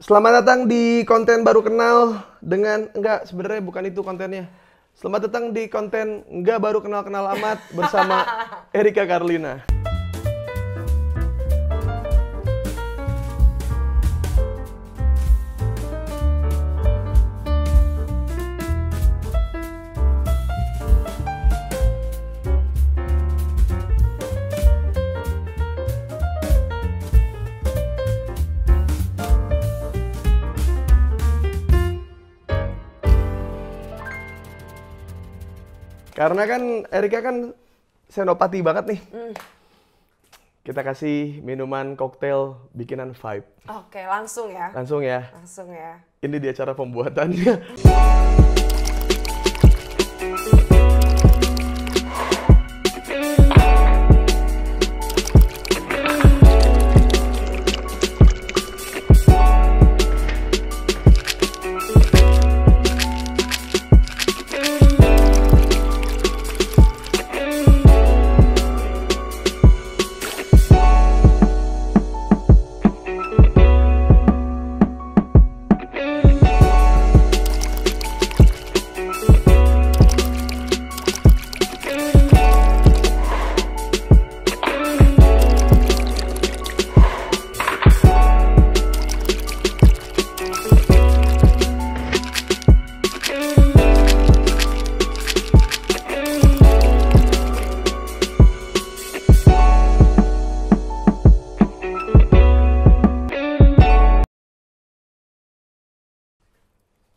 Selamat datang di konten baru kenal dengan enggak sebenarnya bukan itu kontennya. Selamat datang di konten enggak baru kenal-kenal amat bersama Erika Karlina. Karena kan Erika kan senopati banget nih. Mm. Kita kasih minuman koktail bikinan vibe. Oke, langsung ya. Langsung ya. Langsung ya. Ini dia cara pembuatannya.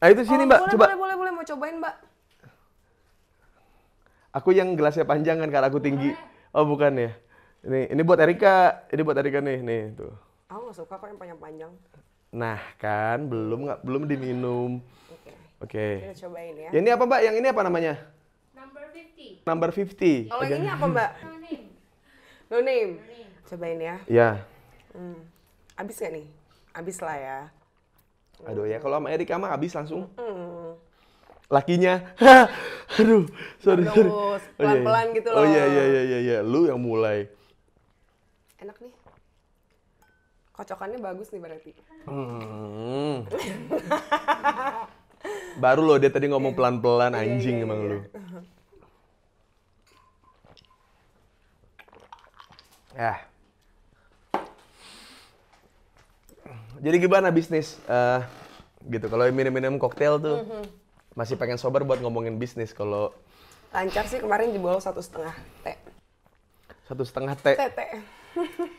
Nah itu sini oh, mbak, boleh, coba. Boleh, boleh, boleh, mau cobain mbak. Aku yang gelasnya panjang kan karena aku tinggi. Boleh. Oh bukan ya. Ini, ini buat Erika, ini buat Erika nih, nih tuh. Aku nggak suka kok yang panjang-panjang. Nah kan, belum nggak belum diminum. Oke. Okay. Oke. Okay. Kita cobain ya. ya. Ini apa mbak? Yang ini apa namanya? Number 50. Number 50. Kalau oh, yang ini apa mbak? No name. No name. No name. Cobain ya. Ya. Hmm. Abis gak nih? Abis lah ya. Aduh ya, kalau sama Erika mah habis langsung. Hmm. Lakinya. Aduh, sorry, sorry. Pelan-pelan oh, gitu loh. Oh iya, iya, iya, iya, iya. Lu yang mulai. Enak nih. Kocokannya bagus nih berarti. Hmm. Baru loh dia tadi ngomong pelan-pelan anjing yeah, yeah, emang yeah. lu. Ya. Jadi gimana bisnis? Uh, gitu. Kalau minum-minum koktail tuh mm -hmm. masih pengen sober buat ngomongin bisnis. Kalau lancar sih kemarin jebol satu setengah t. Satu setengah t.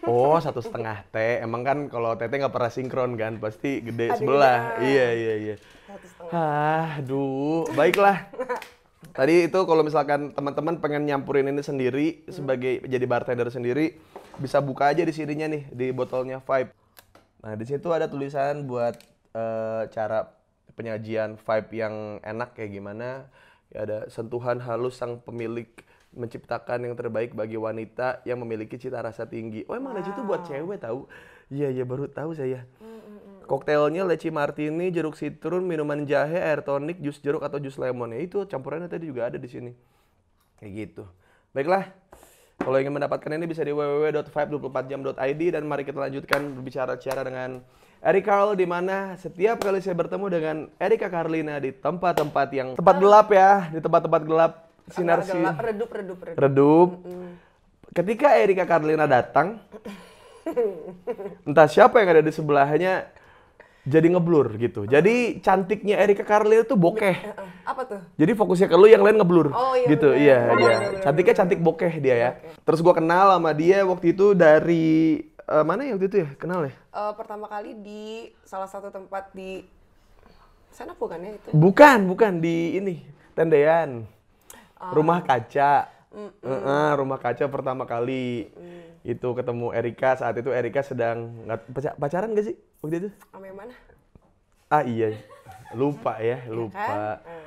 Oh, satu setengah T. Emang kan kalau Tete nggak pernah sinkron kan, pasti gede Adi sebelah. Gede. Iya, iya, iya. Ah, duh. Baiklah. Tadi itu kalau misalkan teman-teman pengen nyampurin ini sendiri hmm. sebagai jadi bartender sendiri, bisa buka aja di sininya nih di botolnya Vibe. Nah, di situ ada tulisan buat uh, cara penyajian vibe yang enak kayak gimana. Ya, ada sentuhan halus sang pemilik menciptakan yang terbaik bagi wanita yang memiliki cita rasa tinggi. Oh, emang wow. leci itu buat cewek tahu? Iya, iya baru tahu saya. Mm, mm, mm, Koktailnya leci martini, jeruk sitrun, minuman jahe, air tonic jus jeruk atau jus lemon. Ya itu campurannya tadi juga ada di sini. Kayak gitu. Baiklah. Kalau ingin mendapatkan ini bisa di www.vibe24jam.id dan mari kita lanjutkan berbicara cara dengan Eric Carl di mana setiap kali saya bertemu dengan Erika Carlina di tempat-tempat yang tempat gelap ya, di tempat-tempat gelap sinar sih. Redup, redup, redup. Redup. Ketika Erika Carlina datang, entah siapa yang ada di sebelahnya jadi ngeblur gitu. Ah. Jadi cantiknya Erika Carlyle itu bokeh. Apa tuh? Jadi fokusnya ke lu yang lain ngeblur. Oh iya. Gitu. Bener. Iya, oh, iya. Bener, Cantiknya cantik bokeh dia ya. Okay. Terus gua kenal sama dia waktu itu dari uh, mana ya waktu itu ya? Kenal ya? Uh, pertama kali di salah satu tempat di sana bukan ya itu? Bukan, bukan di ini Tendean. Uh. Rumah kaca. Mm -mm. Uh -uh, rumah kaca pertama kali. Mm -mm itu ketemu Erika saat itu Erika sedang nggak pacaran gak sih waktu itu? Sama yang mana? Ah iya, lupa ya, iya kan? lupa. Ya kan?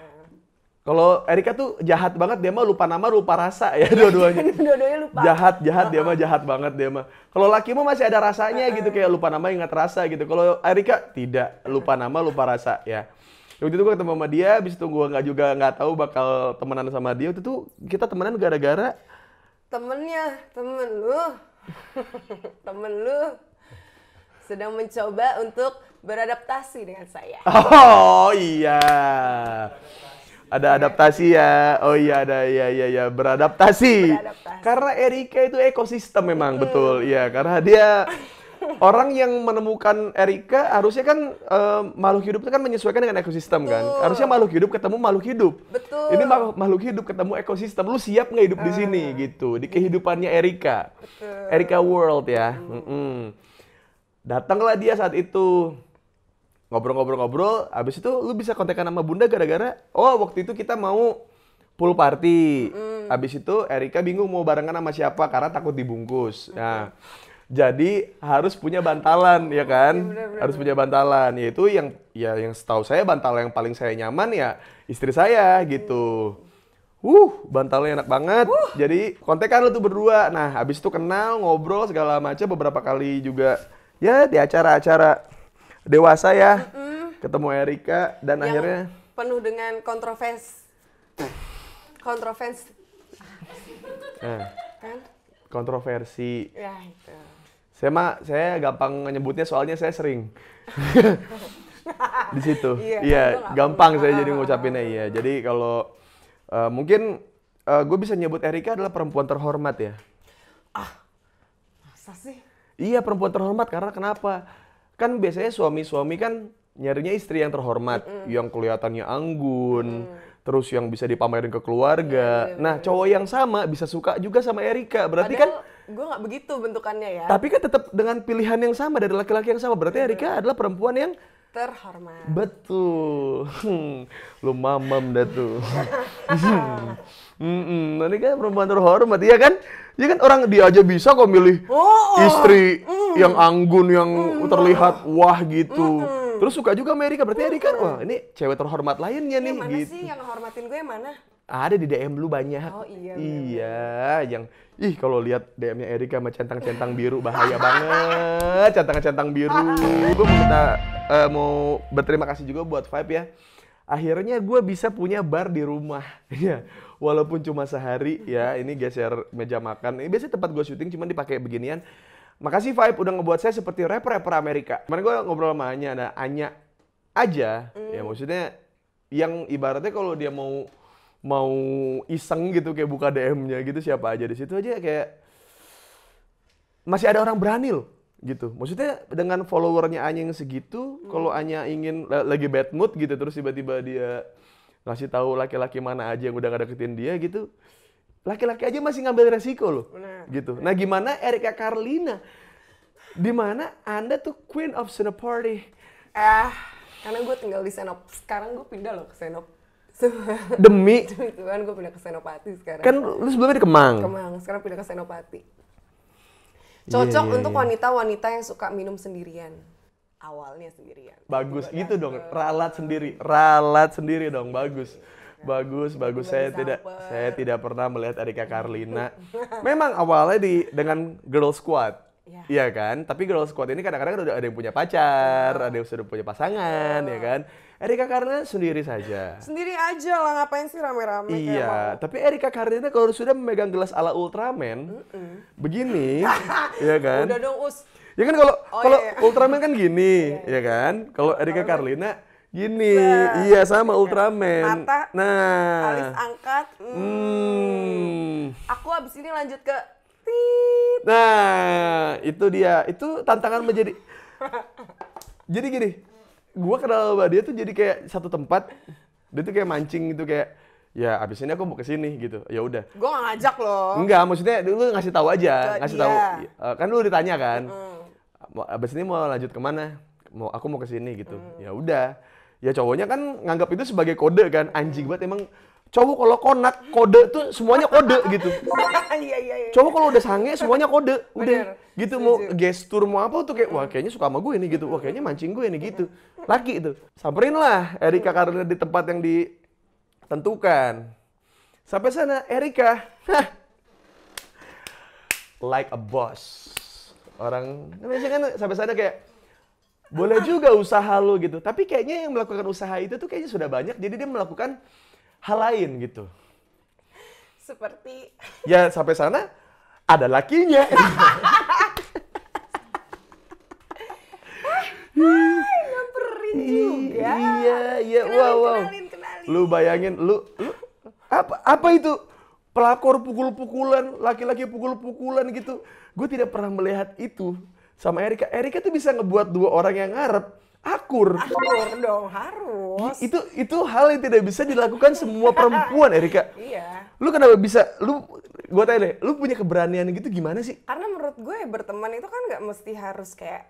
Kalau Erika tuh jahat banget dia mah lupa nama lupa rasa ya dua-duanya. dua-duanya lupa. Jahat jahat dia mah jahat banget dia mah. Kalau laki mah masih ada rasanya gitu kayak lupa nama ingat rasa gitu. Kalau Erika tidak lupa nama lupa rasa ya. Waktu itu gue ketemu sama dia, habis itu gue nggak juga nggak tahu bakal temenan sama dia. Waktu itu kita temenan gara-gara temennya temen lu temen lu sedang mencoba untuk beradaptasi dengan saya. Oh iya. Ada adaptasi ya. Oh iya ada ya ya ya beradaptasi. beradaptasi. Karena Erika itu ekosistem memang hmm. betul. ya karena dia orang yang menemukan Erika harusnya kan uh, makhluk hidup itu kan menyesuaikan dengan ekosistem kan? Betul. kan. Harusnya makhluk hidup ketemu makhluk hidup. Betul. Ini makhluk hidup ketemu ekosistem. Lu siap nggak hidup uh. di ah. sini gitu di kehidupannya Erika. Betul. Erika World ya. Hmm. Datanglah dia saat itu ngobrol-ngobrol-ngobrol. Abis itu lu bisa kontekan nama Bunda gara-gara oh waktu itu kita mau pool party. Mm. Abis itu Erika bingung mau barengan sama siapa karena takut dibungkus. Okay. Nah jadi harus punya bantalan ya kan? Ya, bener, bener, harus punya bantalan yaitu yang ya yang setahu saya bantal yang paling saya nyaman ya istri saya gitu. Uh, bantalnya enak banget. Uh. Jadi kontekan lu tuh berdua. Nah, habis itu kenal, ngobrol segala macam beberapa kali juga ya di acara-acara dewasa ya. Mm -mm. Ketemu Erika dan yang akhirnya penuh dengan kontrovers. Kontrovers. Nah. Kan? kontroversi. Ya, itu. Saya mah saya gampang nyebutnya soalnya saya sering. di situ. Iya, yeah, iya, gampang saya jadi ah. ngucapinnya iya. Jadi kalau uh, mungkin uh, eh, gue bisa nyebut Erika adalah perempuan terhormat ya. Ah. Masa sih? Iya, perempuan terhormat karena kenapa? Kan biasanya suami-suami kan nyarinya istri yang terhormat, mm hmm yang kelihatannya anggun, mm terus yang bisa dipamerin ke keluarga. Iya, iya, nah, cowok yang sama bisa suka juga sama Erika. Berarti kan Padahal, kan gue nggak begitu bentukannya ya tapi kan tetap dengan pilihan yang sama dari laki-laki yang sama berarti Betul. Erika adalah perempuan yang terhormat betul lu mamam dah tuh Mm-mm. nanti kan perempuan terhormat iya kan Iya kan orang dia aja bisa kok milih oh, oh. istri mm. yang anggun yang mm. terlihat wah gitu mm. Terus suka juga Amerika Erika, berarti Erika, wah ini cewek terhormat lainnya nih. ya, mana gitu. sih yang hormatin gue mana? ada di DM lu banyak. Oh iya. Iya, yang ih kalau lihat DM-nya Erika sama centang-centang biru bahaya banget. Centang-centang biru. gue mau kita uh, eh, mau berterima kasih juga buat Vibe ya. Akhirnya gue bisa punya bar di rumah. Ya, Walaupun cuma sehari ya, ini geser meja makan. Ini biasanya tempat gue syuting cuman dipakai beginian. Makasih Vibe udah ngebuat saya seperti rapper-rapper Amerika. Kemarin gue ngobrol sama Anya, ada nah, Anya aja. Ya, mm. Ya maksudnya yang ibaratnya kalau dia mau mau iseng gitu kayak buka DM-nya gitu siapa aja di situ aja kayak masih ada orang berani loh gitu. Maksudnya dengan followernya Anya yang segitu, hmm. kalau Anya ingin lagi bad mood gitu terus tiba-tiba dia ngasih tahu laki-laki mana aja yang udah gak deketin dia gitu. Laki-laki aja masih ngambil resiko loh. Benar. Gitu. Nah, gimana Erika Carlina? Di mana Anda tuh queen of Senop party? Ah, eh, karena gue tinggal di Senop. Sekarang gue pindah loh ke Senop Tuhan. Demi. Demi Tuhan gue pindah ke Senopati sekarang. Kan lu sebelumnya di Kemang. Kemang, sekarang pindah ke Senopati. Iya, Cocok yeah, untuk iya. wanita-wanita yang suka minum sendirian. Awalnya sendirian. Bagus gitu dong, ralat sendiri. Ralat sendiri dong, bagus. Iya. Bagus, bagus. Saya tidak saya tidak pernah melihat Erika Karlina. Memang awalnya di dengan girl squad. Iya ya kan? Tapi girl squad ini kadang-kadang ada yang punya pacar, oh. ada yang sudah punya pasangan, oh. ya kan? Erika Karina sendiri saja. Sendiri aja lah, ngapain sih rame-rame? Iya, tapi Erika Karina kalau sudah memegang gelas ala Ultraman, mm -mm. begini, ya kan? Udah dong, Us. Ya kan kalau oh, kalau iya. iya. Ultraman kan gini, iya. ya kan? Kalau iya, Erika Karlina gini, iya sama Ultraman. Mata, nah, alis angkat. Hmm. hmm. Aku abis ini lanjut ke Nah, itu dia. Itu tantangan menjadi. Jadi gini, gue kenal sama dia tuh jadi kayak satu tempat dia tuh kayak mancing gitu kayak ya abis ini aku mau kesini gitu ya udah gue gak ngajak loh enggak maksudnya dulu ngasih tahu aja Gak ngasih tahu eh, kan lu ditanya kan mm. abis ini mau lanjut kemana mau aku mau kesini gitu mm. ya udah ya cowoknya kan nganggap itu sebagai kode kan anjing banget emang cowok kalau konak kode tuh semuanya kode gitu. Iya, iya, iya Cowok kalau udah sange semuanya kode. Udah gitu mau gestur mau apa tuh kayak wah kayaknya suka sama gue nih gitu. Wah kayaknya mancing gue nih gitu. Laki itu. Samperin lah Erika karena di tempat yang ditentukan. Sampai sana Erika. Like a boss. Orang biasanya kan sampai sana kayak boleh juga usaha lo gitu. Tapi kayaknya yang melakukan usaha itu tuh kayaknya sudah banyak. Jadi dia melakukan hal lain gitu. Seperti? Ya sampai sana ada lakinya. Hai, nyamperin juga. Iya, iya, kenalin, wow, wow. Kenalin, kenalin. Lu bayangin, lu, lu apa, apa itu? Pelakor pukul-pukulan, laki-laki pukul-pukulan gitu. Gue tidak pernah melihat itu sama Erika. Erika tuh bisa ngebuat dua orang yang ngarep akur. Akur dong, harus. Itu itu hal yang tidak bisa dilakukan semua perempuan, Erika. iya. Lu kenapa bisa lu gua tanya deh, lu punya keberanian gitu gimana sih? Karena menurut gue ya, berteman itu kan nggak mesti harus kayak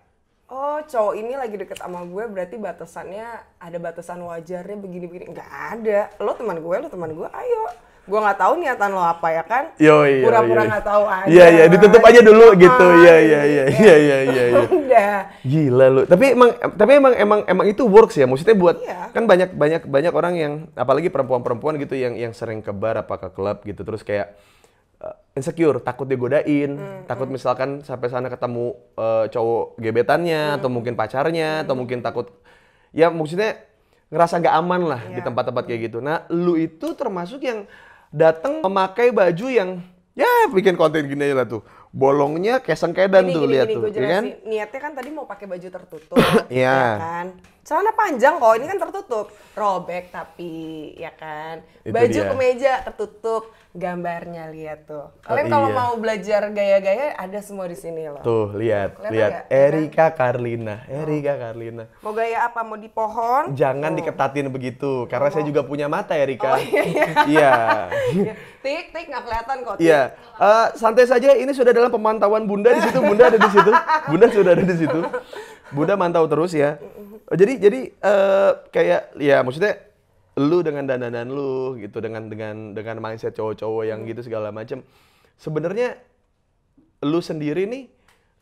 oh cowok ini lagi deket sama gue berarti batasannya ada batasan wajarnya begini-begini nggak ada lo teman gue lo teman gue ayo gue nggak tahu niatan lo apa ya kan yo iya, iya pura-pura nggak tahu aja iya iya ditutup aja dulu ah, gitu iya iya, iya iya iya iya iya iya udah gila lo tapi emang tapi emang emang emang itu works ya maksudnya buat iya. kan banyak banyak banyak orang yang apalagi perempuan-perempuan gitu yang yang sering ke bar apa ke klub gitu terus kayak uh, insecure, takut digodain, mm, takut hmm. misalkan sampai sana ketemu uh, cowok gebetannya mm. atau mungkin pacarnya mm. atau mungkin takut ya maksudnya ngerasa nggak aman lah yeah. di tempat-tempat kayak gitu. Nah, lu itu termasuk yang datang memakai baju yang ya bikin konten gini aja lah tuh bolongnya kayak sengkedan gini, tuh lihat tuh gini, ya kan niatnya kan tadi mau pakai baju tertutup ya, ya kan celana panjang kok ini kan tertutup robek tapi ya kan Itu baju dia. kemeja tertutup gambarnya lihat tuh oh, kalian oh, kalau iya. mau belajar gaya-gaya ada semua di sini loh tuh lihat lihat Erika Karlina Erika oh. Karlina mau gaya apa mau di pohon jangan oh. diketatin begitu karena oh. saya juga punya mata Erika oh, iya, iya. iya. iya. tik tik nggak kelihatan kok iya uh, santai saja ini sudah dalam pemantauan bunda di situ bunda ada di situ bunda sudah ada di situ Bunda mantau terus ya. Jadi jadi uh, kayak ya maksudnya lu dengan dandanan lu gitu dengan dengan dengan mindset cowok-cowok yang gitu segala macam. sebenarnya lu sendiri nih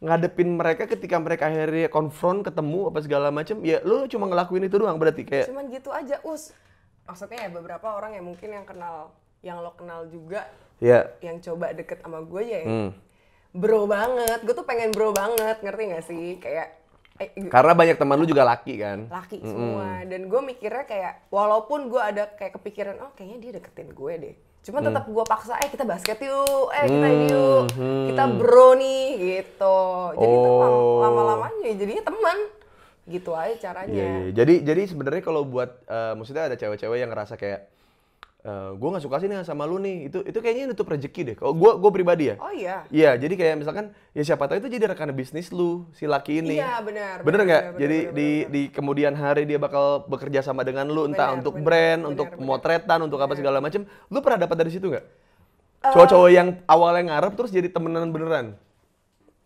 ngadepin mereka ketika mereka akhirnya konfront ketemu apa segala macem ya lu cuma ngelakuin itu doang berarti kayak cuman gitu aja us maksudnya ya beberapa orang yang mungkin yang kenal yang lo kenal juga yeah. yang coba deket sama gue ya yang hmm. bro banget gue tuh pengen bro banget ngerti gak sih kayak Eh, Karena banyak teman lu juga laki kan. Laki semua. Mm. Dan gue mikirnya kayak walaupun gue ada kayak kepikiran oh kayaknya dia deketin gue deh. Cuman mm. tetap gue paksa eh kita basket yuk, eh kita ini yuk, mm-hmm. kita bro nih gitu. Jadi oh. itu lama-lamanya ya, jadinya teman gitu aja caranya. Yeah, yeah. Jadi jadi sebenarnya kalau buat uh, maksudnya ada cewek-cewek yang ngerasa kayak Uh, eh, gue nggak suka sih nih sama lu nih itu itu kayaknya itu rezeki deh kalau gue gue pribadi ya oh iya iya jadi kayak misalkan ya siapa tahu itu jadi rekan bisnis lu si laki ini iya benar benar nggak jadi bener, di bener. di kemudian hari dia bakal bekerja sama dengan lu entah bener, untuk bener, brand bener, untuk bener. motretan untuk apa segala macam lu pernah dapat dari situ nggak eh, cowok-cowok yang awalnya ngarep terus jadi temenan beneran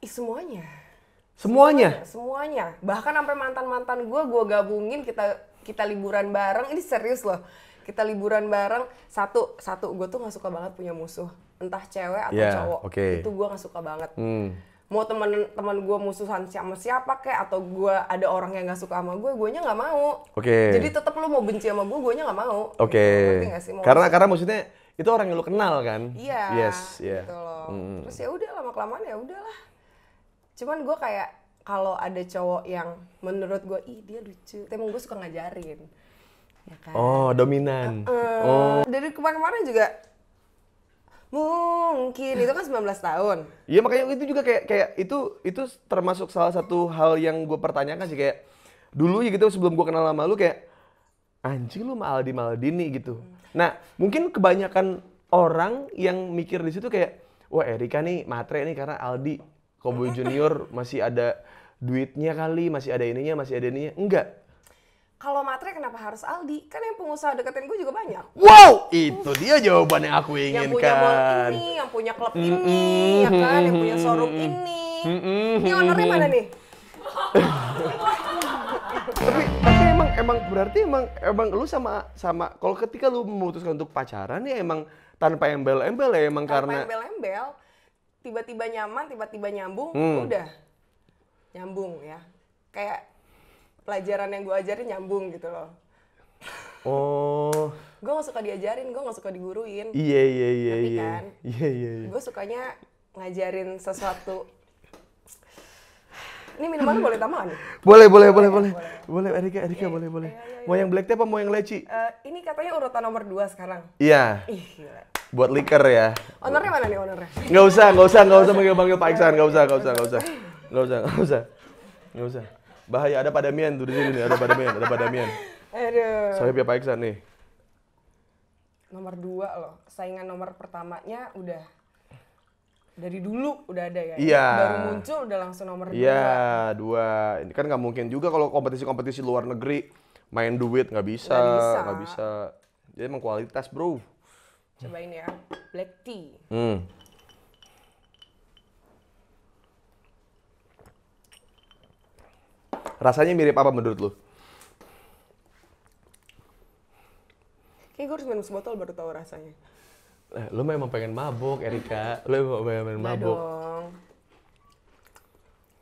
semuanya semuanya, semuanya. bahkan sampai mantan mantan gue gue gabungin kita kita liburan bareng ini serius loh kita liburan bareng satu satu gue tuh nggak suka banget punya musuh entah cewek atau yeah, cowok okay. itu gue nggak suka banget hmm. mau teman teman gue musuhan sama siapa kek atau gue ada orang yang nggak suka sama gue gue nya nggak mau okay. jadi tetap lo mau benci sama gue gue nya nggak mau oke okay. gitu, karena karena maksudnya itu orang yang lo kenal kan iya yeah, yes yeah. Gitu loh hmm, hmm. terus ya udah lama kelamaan ya udahlah cuman gue kayak kalau ada cowok yang menurut gue ih dia lucu, tapi emang gue suka ngajarin. Ya kan? Oh, dominan. Uh, uh, oh. Dari kemarin-kemarin juga mungkin itu kan 19 tahun. Iya makanya itu juga kayak kayak itu itu termasuk salah satu hal yang gue pertanyakan sih kayak dulu ya gitu sebelum gue kenal sama lu kayak anjing lu mal Aldi Maldini gitu. Hmm. Nah mungkin kebanyakan orang yang mikir di situ kayak wah Erika nih matre nih karena Aldi Kobo hmm. Junior masih ada duitnya kali, masih ada ininya, masih ada ininya. Enggak kalau matre kenapa harus Aldi? Kan yang pengusaha deketin gue juga banyak. Wow, itu dia jawaban yang aku inginkan. Yang punya mall ini, yang punya klub ini, -mm. ini, ya kan, yang punya showroom mm ini. Ini ownernya mana nih? tapi tapi emang emang berarti emang emang lu sama sama kalau ketika lu memutuskan untuk pacaran ya emang tanpa embel-embel ya emang tanpa karena embel-embel tiba-tiba nyaman tiba-tiba nyambung hmm. udah nyambung ya kayak pelajaran yang gue ajarin nyambung gitu loh. Oh. gue gak suka diajarin, gue gak suka diguruin. Iya iya iya. Tapi iya. kan. Iya iya. iya. Gue sukanya ngajarin sesuatu. Ini minuman boleh tambah nih? Boleh boleh boleh boleh. Boleh, boleh Erika Erika yeah, iya. boleh boleh. Ayo, iya, iya, ayo, mau yang black teh apa mau yang leci? Uh, ini katanya urutan nomor 2 sekarang. Iya. Yeah. Buat liker ya. Ownernya mana nih ownernya? Gak usah, gak usah, gak usah manggil-manggil Pak Iksan, gak usah, gak usah, gak usah. Gak usah, gak usah. Gak usah. Gak usah. Bahaya, ada pada Mian tuh di sini nih, ada pada Mian, ada pada Mian. Aduh. ya Pak Iksan nih. Nomor dua loh, saingan nomor pertamanya udah dari dulu udah ada ya. Iya. Baru muncul udah langsung nomor dua. Iya, dua. Ini kan nggak mungkin juga kalau kompetisi-kompetisi luar negeri main duit nggak bisa, nggak bisa. bisa. Jadi emang kualitas bro. ini ya, black tea. Hmm. Rasanya mirip apa menurut lu? Kayaknya gue harus minum sebotol baru tahu rasanya. Eh, lu memang pengen mabuk, Erika. Lu memang pengen Nggak mabuk. dong.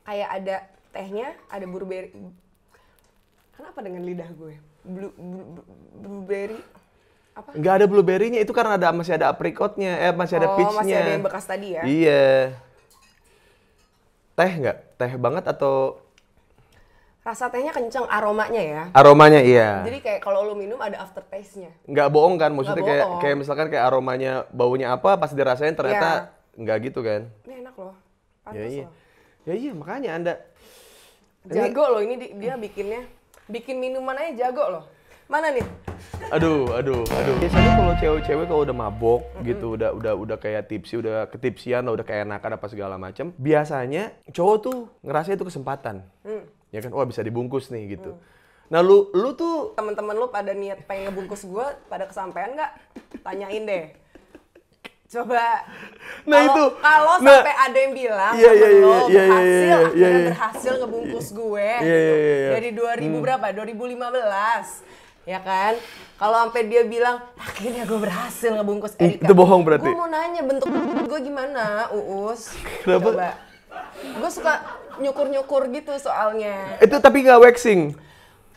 Kayak ada tehnya, ada blueberry. Kenapa dengan lidah gue? Blue, blue, blueberry apa? Nggak ada blueberry-nya, itu karena ada masih ada apricotnya, eh masih ada oh, peach-nya. masih ada yang bekas tadi ya? Iya. Teh nggak? Teh banget atau Rasa tehnya kenceng, aromanya ya. Aromanya iya. Jadi kayak kalau lu minum ada aftertaste-nya. Nggak bohong kan, maksudnya kayak kayak misalkan kayak aromanya baunya apa pas dirasain ternyata yeah. nggak gitu kan. Ini enak loh. ya, iya. loh. Ya iya, makanya Anda jago ini... loh ini dia bikinnya. Bikin minuman aja jago loh. Mana nih? Aduh, aduh, aduh. Biasanya kalau cewek-cewek kalau udah mabok mm-hmm. gitu, udah udah udah kayak tipsi, udah ketipsian, udah kayak enakan apa segala macam, biasanya cowok tuh ngerasa itu kesempatan. Mm ya kan wah bisa dibungkus nih gitu hmm. nah lu lu tuh temen-temen lu pada niat pengen ngebungkus gue pada kesampaian nggak tanyain deh coba nah kalo, itu kalau nah, sampai ada yang bilang iya, iya, iya, lo iya, berhasil iya, iya, iya, iya. berhasil ngebungkus gue iya, gitu. iya, iya, iya. dari 2000 hmm. berapa 2015 ya kan kalau sampai dia bilang akhirnya gue berhasil ngebungkus Erika eh, itu bohong berarti gue mau nanya bentuk gue gimana uus kenapa coba gue suka nyukur-nyukur gitu soalnya. Itu tapi nggak waxing.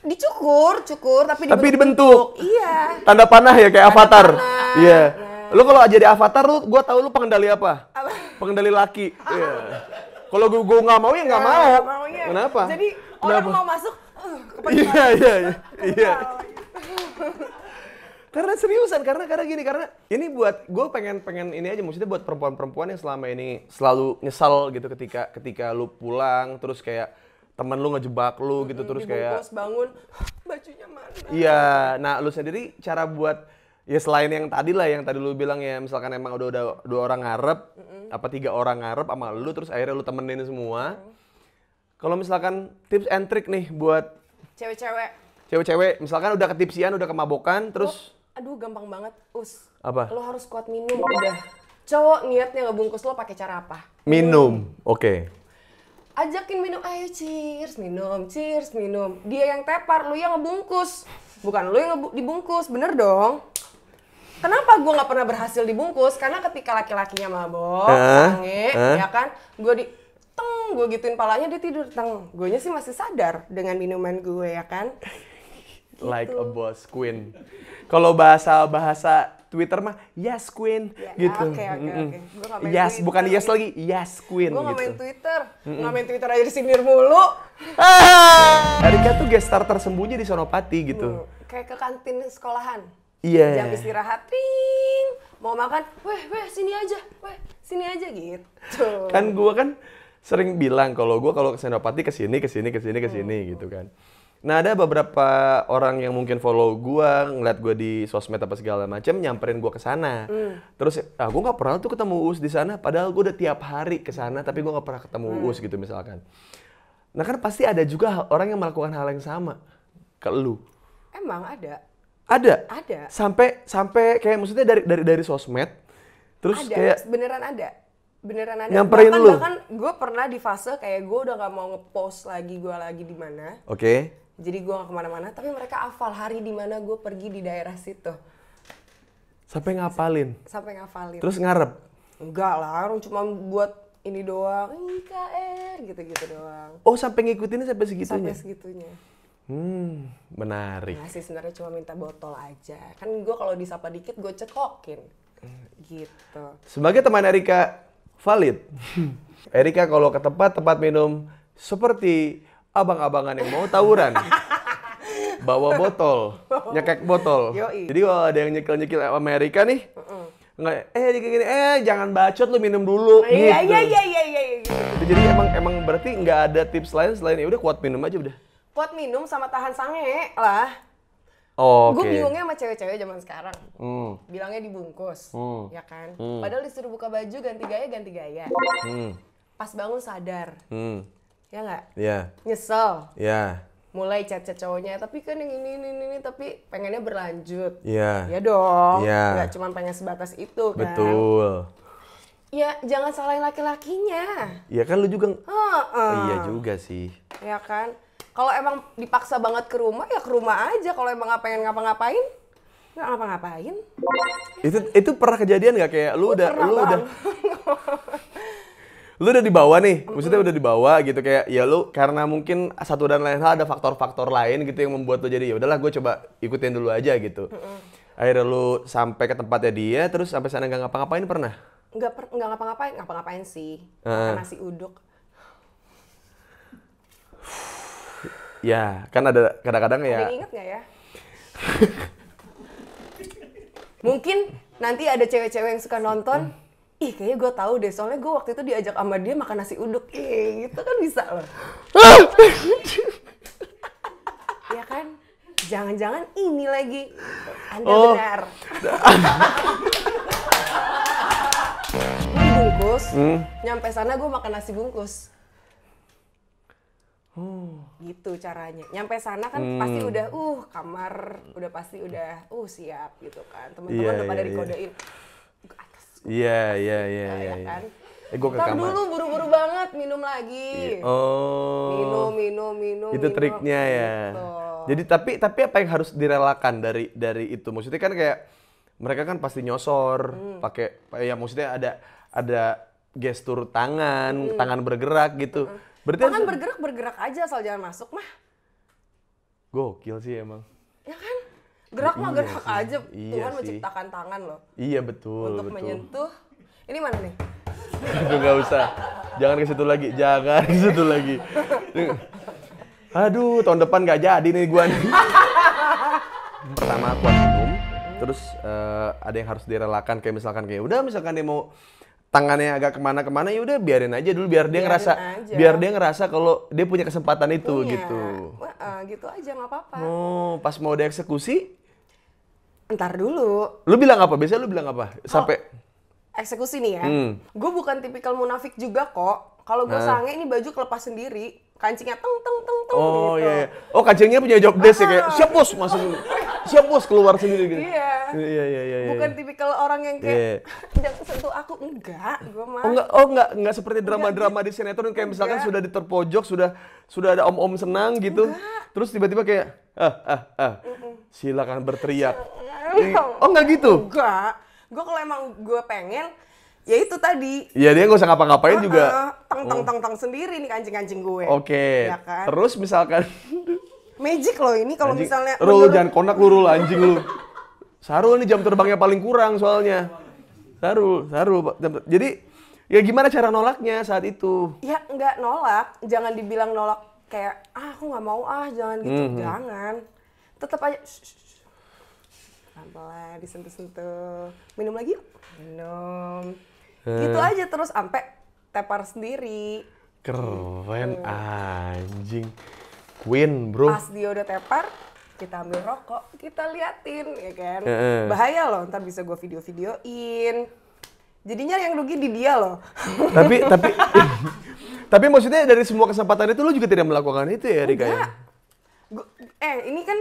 Dicukur, cukur tapi Tapi dibentuk. Iya. Tanda panah ya kayak Tanda avatar. Iya. Yeah. Yeah. Lu kalau jadi avatar lu gua tau lu pengendali apa? Pengendali laki. Iya. yeah. Kalau gue gue nggak mau ya nggak mau. Gak mau ya. Kenapa? Jadi Kenapa? orang mau masuk. Uh, iya, iya iya iya. karena seriusan karena karena gini karena ini buat gue pengen pengen ini aja maksudnya buat perempuan-perempuan yang selama ini selalu nyesal gitu ketika ketika lu pulang terus kayak temen lu ngejebak lu gitu terus kayak bangun bajunya mana iya nah lu sendiri cara buat ya selain yang tadi lah yang tadi lu bilang ya misalkan emang udah udah dua orang ngarep mm hmm apa tiga orang ngarep sama lu terus akhirnya lu temenin semua mm. kalau misalkan tips and trick nih buat cewek-cewek cewek-cewek misalkan udah ketipsian udah kemabokan terus aduh gampang banget us apa lo harus kuat minum udah cowok niatnya ngebungkus lo pakai cara apa minum oke okay. ajakin minum ayo cheers minum cheers minum dia yang tepar lo yang ngebungkus bukan lo yang dibungkus bener dong Kenapa gue nggak pernah berhasil dibungkus? Karena ketika laki-lakinya mabok, uh, uh. ya kan, gue di teng, gue gituin palanya dia tidur teng. Gue sih masih sadar dengan minuman gue ya kan gitu. Like a boss queen. Kalau bahasa bahasa Twitter mah yes queen ya, ah, gitu. Oke oke oke. Yes, Twitter, bukan yes lagi, yes queen gua gitu. Gua main Twitter. Mm -mm. main Twitter aja disindir mulu. Ah! Erika tuh guest star tersembunyi di Sonopati gitu. Hmm, kayak ke kantin sekolahan. Iya. Yeah. Jam istirahat, ting. Mau makan, weh, weh, sini aja, weh, sini aja gitu. Kan gue kan sering bilang kalau gue kalau ke Senopati ke sini ke sini ke sini ke sini hmm. gitu kan. Nah ada beberapa orang yang mungkin follow gue, ngeliat gue di sosmed apa segala macam, nyamperin gue ke sana. Mm. Terus, ah gue nggak pernah tuh ketemu Uus di sana, padahal gue udah tiap hari ke sana, tapi gue nggak pernah ketemu mm. Uus gitu misalkan. Nah kan pasti ada juga orang yang melakukan hal yang sama ke lu. Emang ada. Ada. Ada. Sampai sampai kayak maksudnya dari dari dari sosmed, terus ada, kayak beneran ada beneran ada nyamperin bahkan, lu bahkan gue pernah di fase kayak gue udah gak mau ngepost lagi gue lagi di mana oke okay jadi gue gak kemana-mana tapi mereka hafal hari di mana gue pergi di daerah situ sampai ngapalin sampai ngapalin terus ngarep enggak lah orang cuma buat ini doang IKR gitu-gitu doang oh sampai ngikutin? sampai segitunya sampai segitunya Hmm, menarik. Nah sih sebenarnya cuma minta botol aja. Kan gue kalau disapa dikit gue cekokin. Gitu. Sebagai teman Erika, valid. Erika kalau ke tempat-tempat minum seperti abang-abangan yang mau tawuran. Bawa botol, nyekek botol. Yoi. Jadi kalau ada yang nyekel-nyekel Amerika nih, nggak, eh gini, eh jangan bacot lu minum dulu. Iya, iya gitu. iya iya iya iya. iya Jadi emang emang berarti nggak ada tips lain selain ya udah kuat minum aja udah. Kuat minum sama tahan sange lah. Oh, gue bingungnya sama cewek-cewek zaman sekarang. Hmm. Bilangnya dibungkus, hmm. ya kan? Hmm. Padahal disuruh buka baju ganti gaya ganti gaya. Hmm. Pas bangun sadar. Hmm ya nggak Iya. nyesel Iya. mulai chat-chat cowoknya tapi kan yang ini ini ini, tapi pengennya berlanjut Iya. ya dong Iya. nggak cuma pengen sebatas itu kan Betul. ya jangan salahin laki-lakinya Iya kan lu juga iya juga sih. Iya kan kalau emang dipaksa banget ke rumah ya ke rumah aja kalau emang ngapain pengen ngapa-ngapain nggak ngapa-ngapain Itu itu pernah kejadian nggak kayak lu udah lu udah lu udah dibawa nih maksudnya udah dibawa gitu kayak ya lu karena mungkin satu dan lain hal ada faktor-faktor lain gitu yang membuat lu jadi ya udahlah gue coba ikutin dulu aja gitu akhirnya lu sampai ke tempatnya dia terus sampai sana nggak ngapa-ngapain pernah nggak per, nggak ngapa-ngapain ngapa-ngapain sih uh. nasi uduk ya kan ada kadang-kadang ya inget nggak ya mungkin nanti ada cewek-cewek yang suka nonton hmm ih kayaknya gue tahu deh soalnya gue waktu itu diajak sama dia makan nasi uduk ih itu kan bisa loh ya kan jangan-jangan ini lagi anda oh. benar bungkus hmm? nyampe sana gue makan nasi bungkus Hmm. gitu caranya. Nyampe sana kan hmm. pasti udah, uh kamar udah pasti udah, uh siap gitu kan. Teman-teman yeah, udah yeah, pada yeah. Iya. dikodein Iya, iya, iya, iya. iya, iya. Kan? Eh, gue ke Ntar kamar. dulu buru-buru banget minum lagi. Iya. Oh. Minum, minum, minum. Itu minum. triknya ya. Gitu. Jadi tapi tapi apa yang harus direlakan dari dari itu? Maksudnya kan kayak mereka kan pasti nyosor, hmm. pakai ya maksudnya ada ada gestur tangan, hmm. tangan bergerak gitu. Hmm. Berarti tangan bergerak bergerak aja asal jangan masuk mah. Gokil sih emang. Ya kan? gerak mah iya gerak sih. aja iya Tuhan sih. menciptakan tangan loh iya betul untuk betul. menyentuh ini mana nih itu nggak usah jangan ke situ lagi jangan ke situ lagi aduh tahun depan nggak jadi nih gua nih pertama aku minum terus uh, ada yang harus direlakan kayak misalkan kayak udah misalkan dia mau tangannya agak kemana-kemana ya udah biarin aja dulu biar dia biarin ngerasa aja. biar dia ngerasa kalau dia punya kesempatan itu punya. gitu uh, gitu aja nggak apa-apa oh pas mau dieksekusi Ntar dulu. Lu bilang apa? Biasanya lu bilang apa? Oh, Sampai oh, eksekusi nih ya. Hmm. Gue bukan tipikal munafik juga kok. Kalau gue nah. sange ini baju kelepas sendiri. Kancingnya teng teng teng teng oh, gitu. iya. iya. Oh kancingnya punya job desk ah. ya kayak ah. siap bos masuk. siap bos keluar sendiri gitu. Iya. iya. Iya iya iya. Bukan tipikal orang yang kayak iya. ah, jangan sentuh aku enggak, gue mah. Oh enggak, oh enggak enggak seperti drama-drama di sinetron kayak misalkan sudah diterpojok sudah sudah ada om-om senang gitu. Enggak. Terus tiba-tiba kayak ah ah ah. Silakan berteriak. Oh enggak gitu. Enggak. Gue kalau emang gue pengen ya itu tadi. Ya dia nggak usah ngapa-ngapain uh, uh, juga. Teng tang teng teng sendiri nih anjing anjing gue. Oke. Okay. Ya kan? Terus misalkan Magic loh ini kalau misalnya Rul menurut... jangan konak lu Rul anjing lu. Sarul ini jam terbangnya paling kurang soalnya. Sarul, Sarul. Jadi ya gimana cara nolaknya saat itu? Ya nggak nolak, jangan dibilang nolak kayak ah aku nggak mau ah jangan gitu, mm -hmm. jangan. Tetap aja pelan disentuh-sentuh. Minum lagi yuk. Minum. Hmm. Gitu aja terus sampai tepar sendiri. Keren hmm. anjing. Queen bro. Pas dia udah tepar, kita ambil rokok, kita liatin, ya kan? e Bahaya loh, ntar bisa gue video-videoin. Jadinya yang rugi di dia loh. Tapi tapi tapi maksudnya dari semua kesempatan itu lo juga tidak melakukan itu ya Rika? ya eh ini kan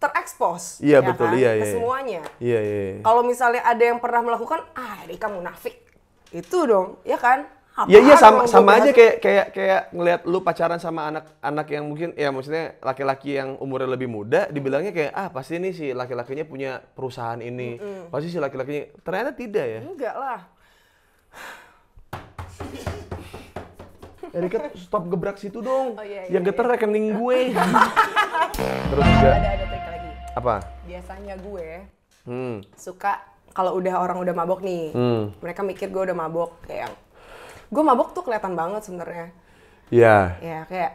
terekspos. Iya ya betul kan? iya iya. iya. semuanya. Iya, iya iya. Kalau misalnya ada yang pernah melakukan, ah Rika munafik. Itu dong, ya kan? Apa ya iya sama sama aja kayak kayak kayak ngelihat lu pacaran sama anak-anak yang mungkin ya maksudnya laki-laki yang umurnya lebih muda dibilangnya kayak ah pasti ini si laki-lakinya punya perusahaan ini. Mm-hmm. Pasti si laki-lakinya ternyata tidak ya. Enggak lah. Erika stop gebrak situ dong. Oh, iya, iya, yang geter iya. rekening gue. Terus juga ada, ada trik lagi. Apa? Biasanya gue hmm. suka kalau udah orang udah mabok nih, hmm. mereka mikir gue udah mabok kayak gue mabok tuh kelihatan banget sebenarnya Iya. Yeah. Ya kayak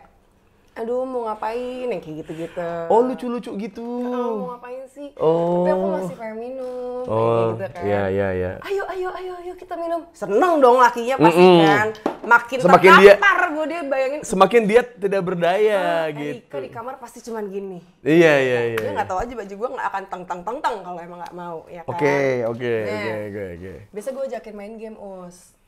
aduh mau ngapain yang kayak gitu-gitu. Oh lucu-lucu gitu. Oh, mau ngapain sih? Oh. Tapi aku masih oh. pengen minum. Oh. gitu kan. Iya yeah, iya yeah, iya. Ayo ayo ayo ayo kita minum. Seneng dong lakinya pasti mm -mm. kan. Makin semakin dia, gue dia bayangin. Semakin dia tidak berdaya ah, gitu. Erika di kamar pasti cuman gini. Iya iya iya. Dia iya. nggak tahu aja baju gue nggak akan tang tang tang tang kalau emang nggak mau ya kan. Oke oke nah, oke oke oke. Biasa gue ajakin main game os.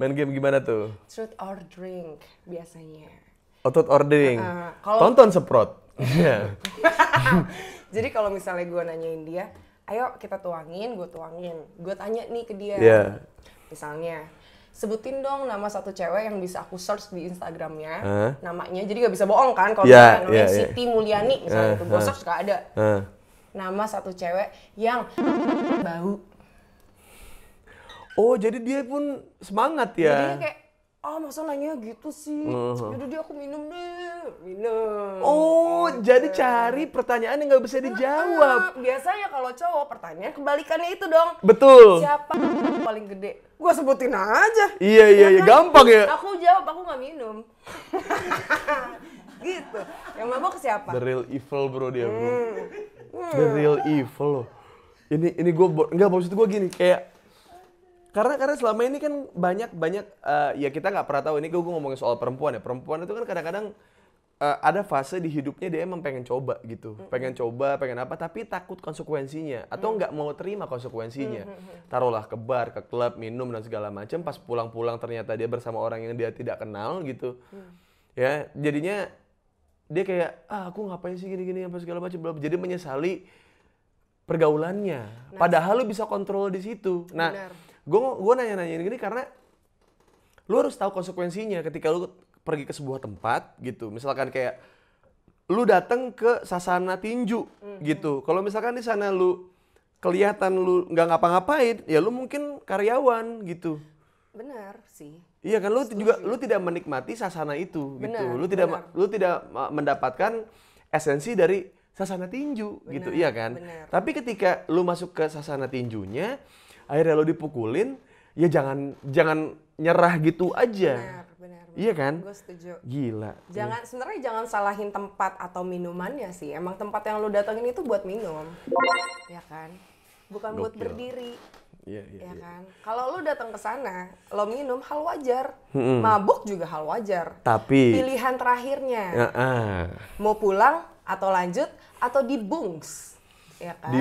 Main game gimana tuh? Truth or drink biasanya. Otot or drink. Uh, uh kalau... Tonton seprot. Iya. Jadi kalau misalnya gue nanyain dia, ayo kita tuangin, gue tuangin. Gue tanya nih ke dia. Yeah. Misalnya, sebutin dong nama satu cewek yang bisa aku search di Instagramnya, uh. namanya. Jadi gak bisa bohong kan kalau yeah, namanya yeah, iya. Siti Mulyani misalnya uh, itu gue uh, search gak ada. Uh. Nama satu cewek yang bau Oh, jadi dia pun semangat ya. Jadi kayak oh ah, masalahnya gitu sih uh-huh. jadi dia aku minum deh minum oh gitu. jadi cari pertanyaan yang nggak bisa dijawab uh, biasanya kalau cowok pertanyaan kebalikannya itu dong betul siapa yang paling gede Gua sebutin aja iya iya iya gampang ya aku jawab aku nggak minum gitu yang ke siapa the real evil bro dia bro hmm. the real evil loh ini ini gue nggak maksud gue gini kayak karena karena selama ini kan banyak banyak uh, ya kita nggak pernah tahu ini gue, ngomongin soal perempuan ya perempuan itu kan kadang-kadang uh, ada fase di hidupnya dia emang pengen coba gitu mm -hmm. pengen coba pengen apa tapi takut konsekuensinya atau mm. nggak mm -hmm. mau terima konsekuensinya mm -hmm. taruhlah ke bar ke klub minum dan segala macam pas pulang-pulang ternyata dia bersama orang yang dia tidak kenal gitu mm. ya jadinya dia kayak ah aku ngapain sih gini-gini apa segala macam jadi menyesali pergaulannya nah, padahal lu bisa kontrol di situ nah Benar gue gue nanya nanya ini karena lu harus tahu konsekuensinya ketika lu pergi ke sebuah tempat gitu misalkan kayak lu datang ke sasana tinju mm-hmm. gitu kalau misalkan di sana lu kelihatan lu nggak ngapa-ngapain ya lu mungkin karyawan gitu benar sih Iya kan lu juga lu tidak menikmati sasana itu gitu. benar, gitu. Lu tidak benar. lu tidak mendapatkan esensi dari sasana tinju gitu, benar, gitu. Iya kan? Benar. Tapi ketika lu masuk ke sasana tinjunya, akhirnya lo dipukulin ya jangan jangan nyerah gitu aja benar, benar, benar. iya kan gue setuju gila jangan sebenarnya jangan salahin tempat atau minumannya sih emang tempat yang lo datengin itu buat minum ya kan bukan Gokil. buat berdiri Iya, iya, ya kan. Kalau lo datang ke sana, lo minum hal wajar, hmm. mabuk juga hal wajar. Tapi pilihan terakhirnya, uh -uh. mau pulang atau lanjut atau dibungs ya kan? Di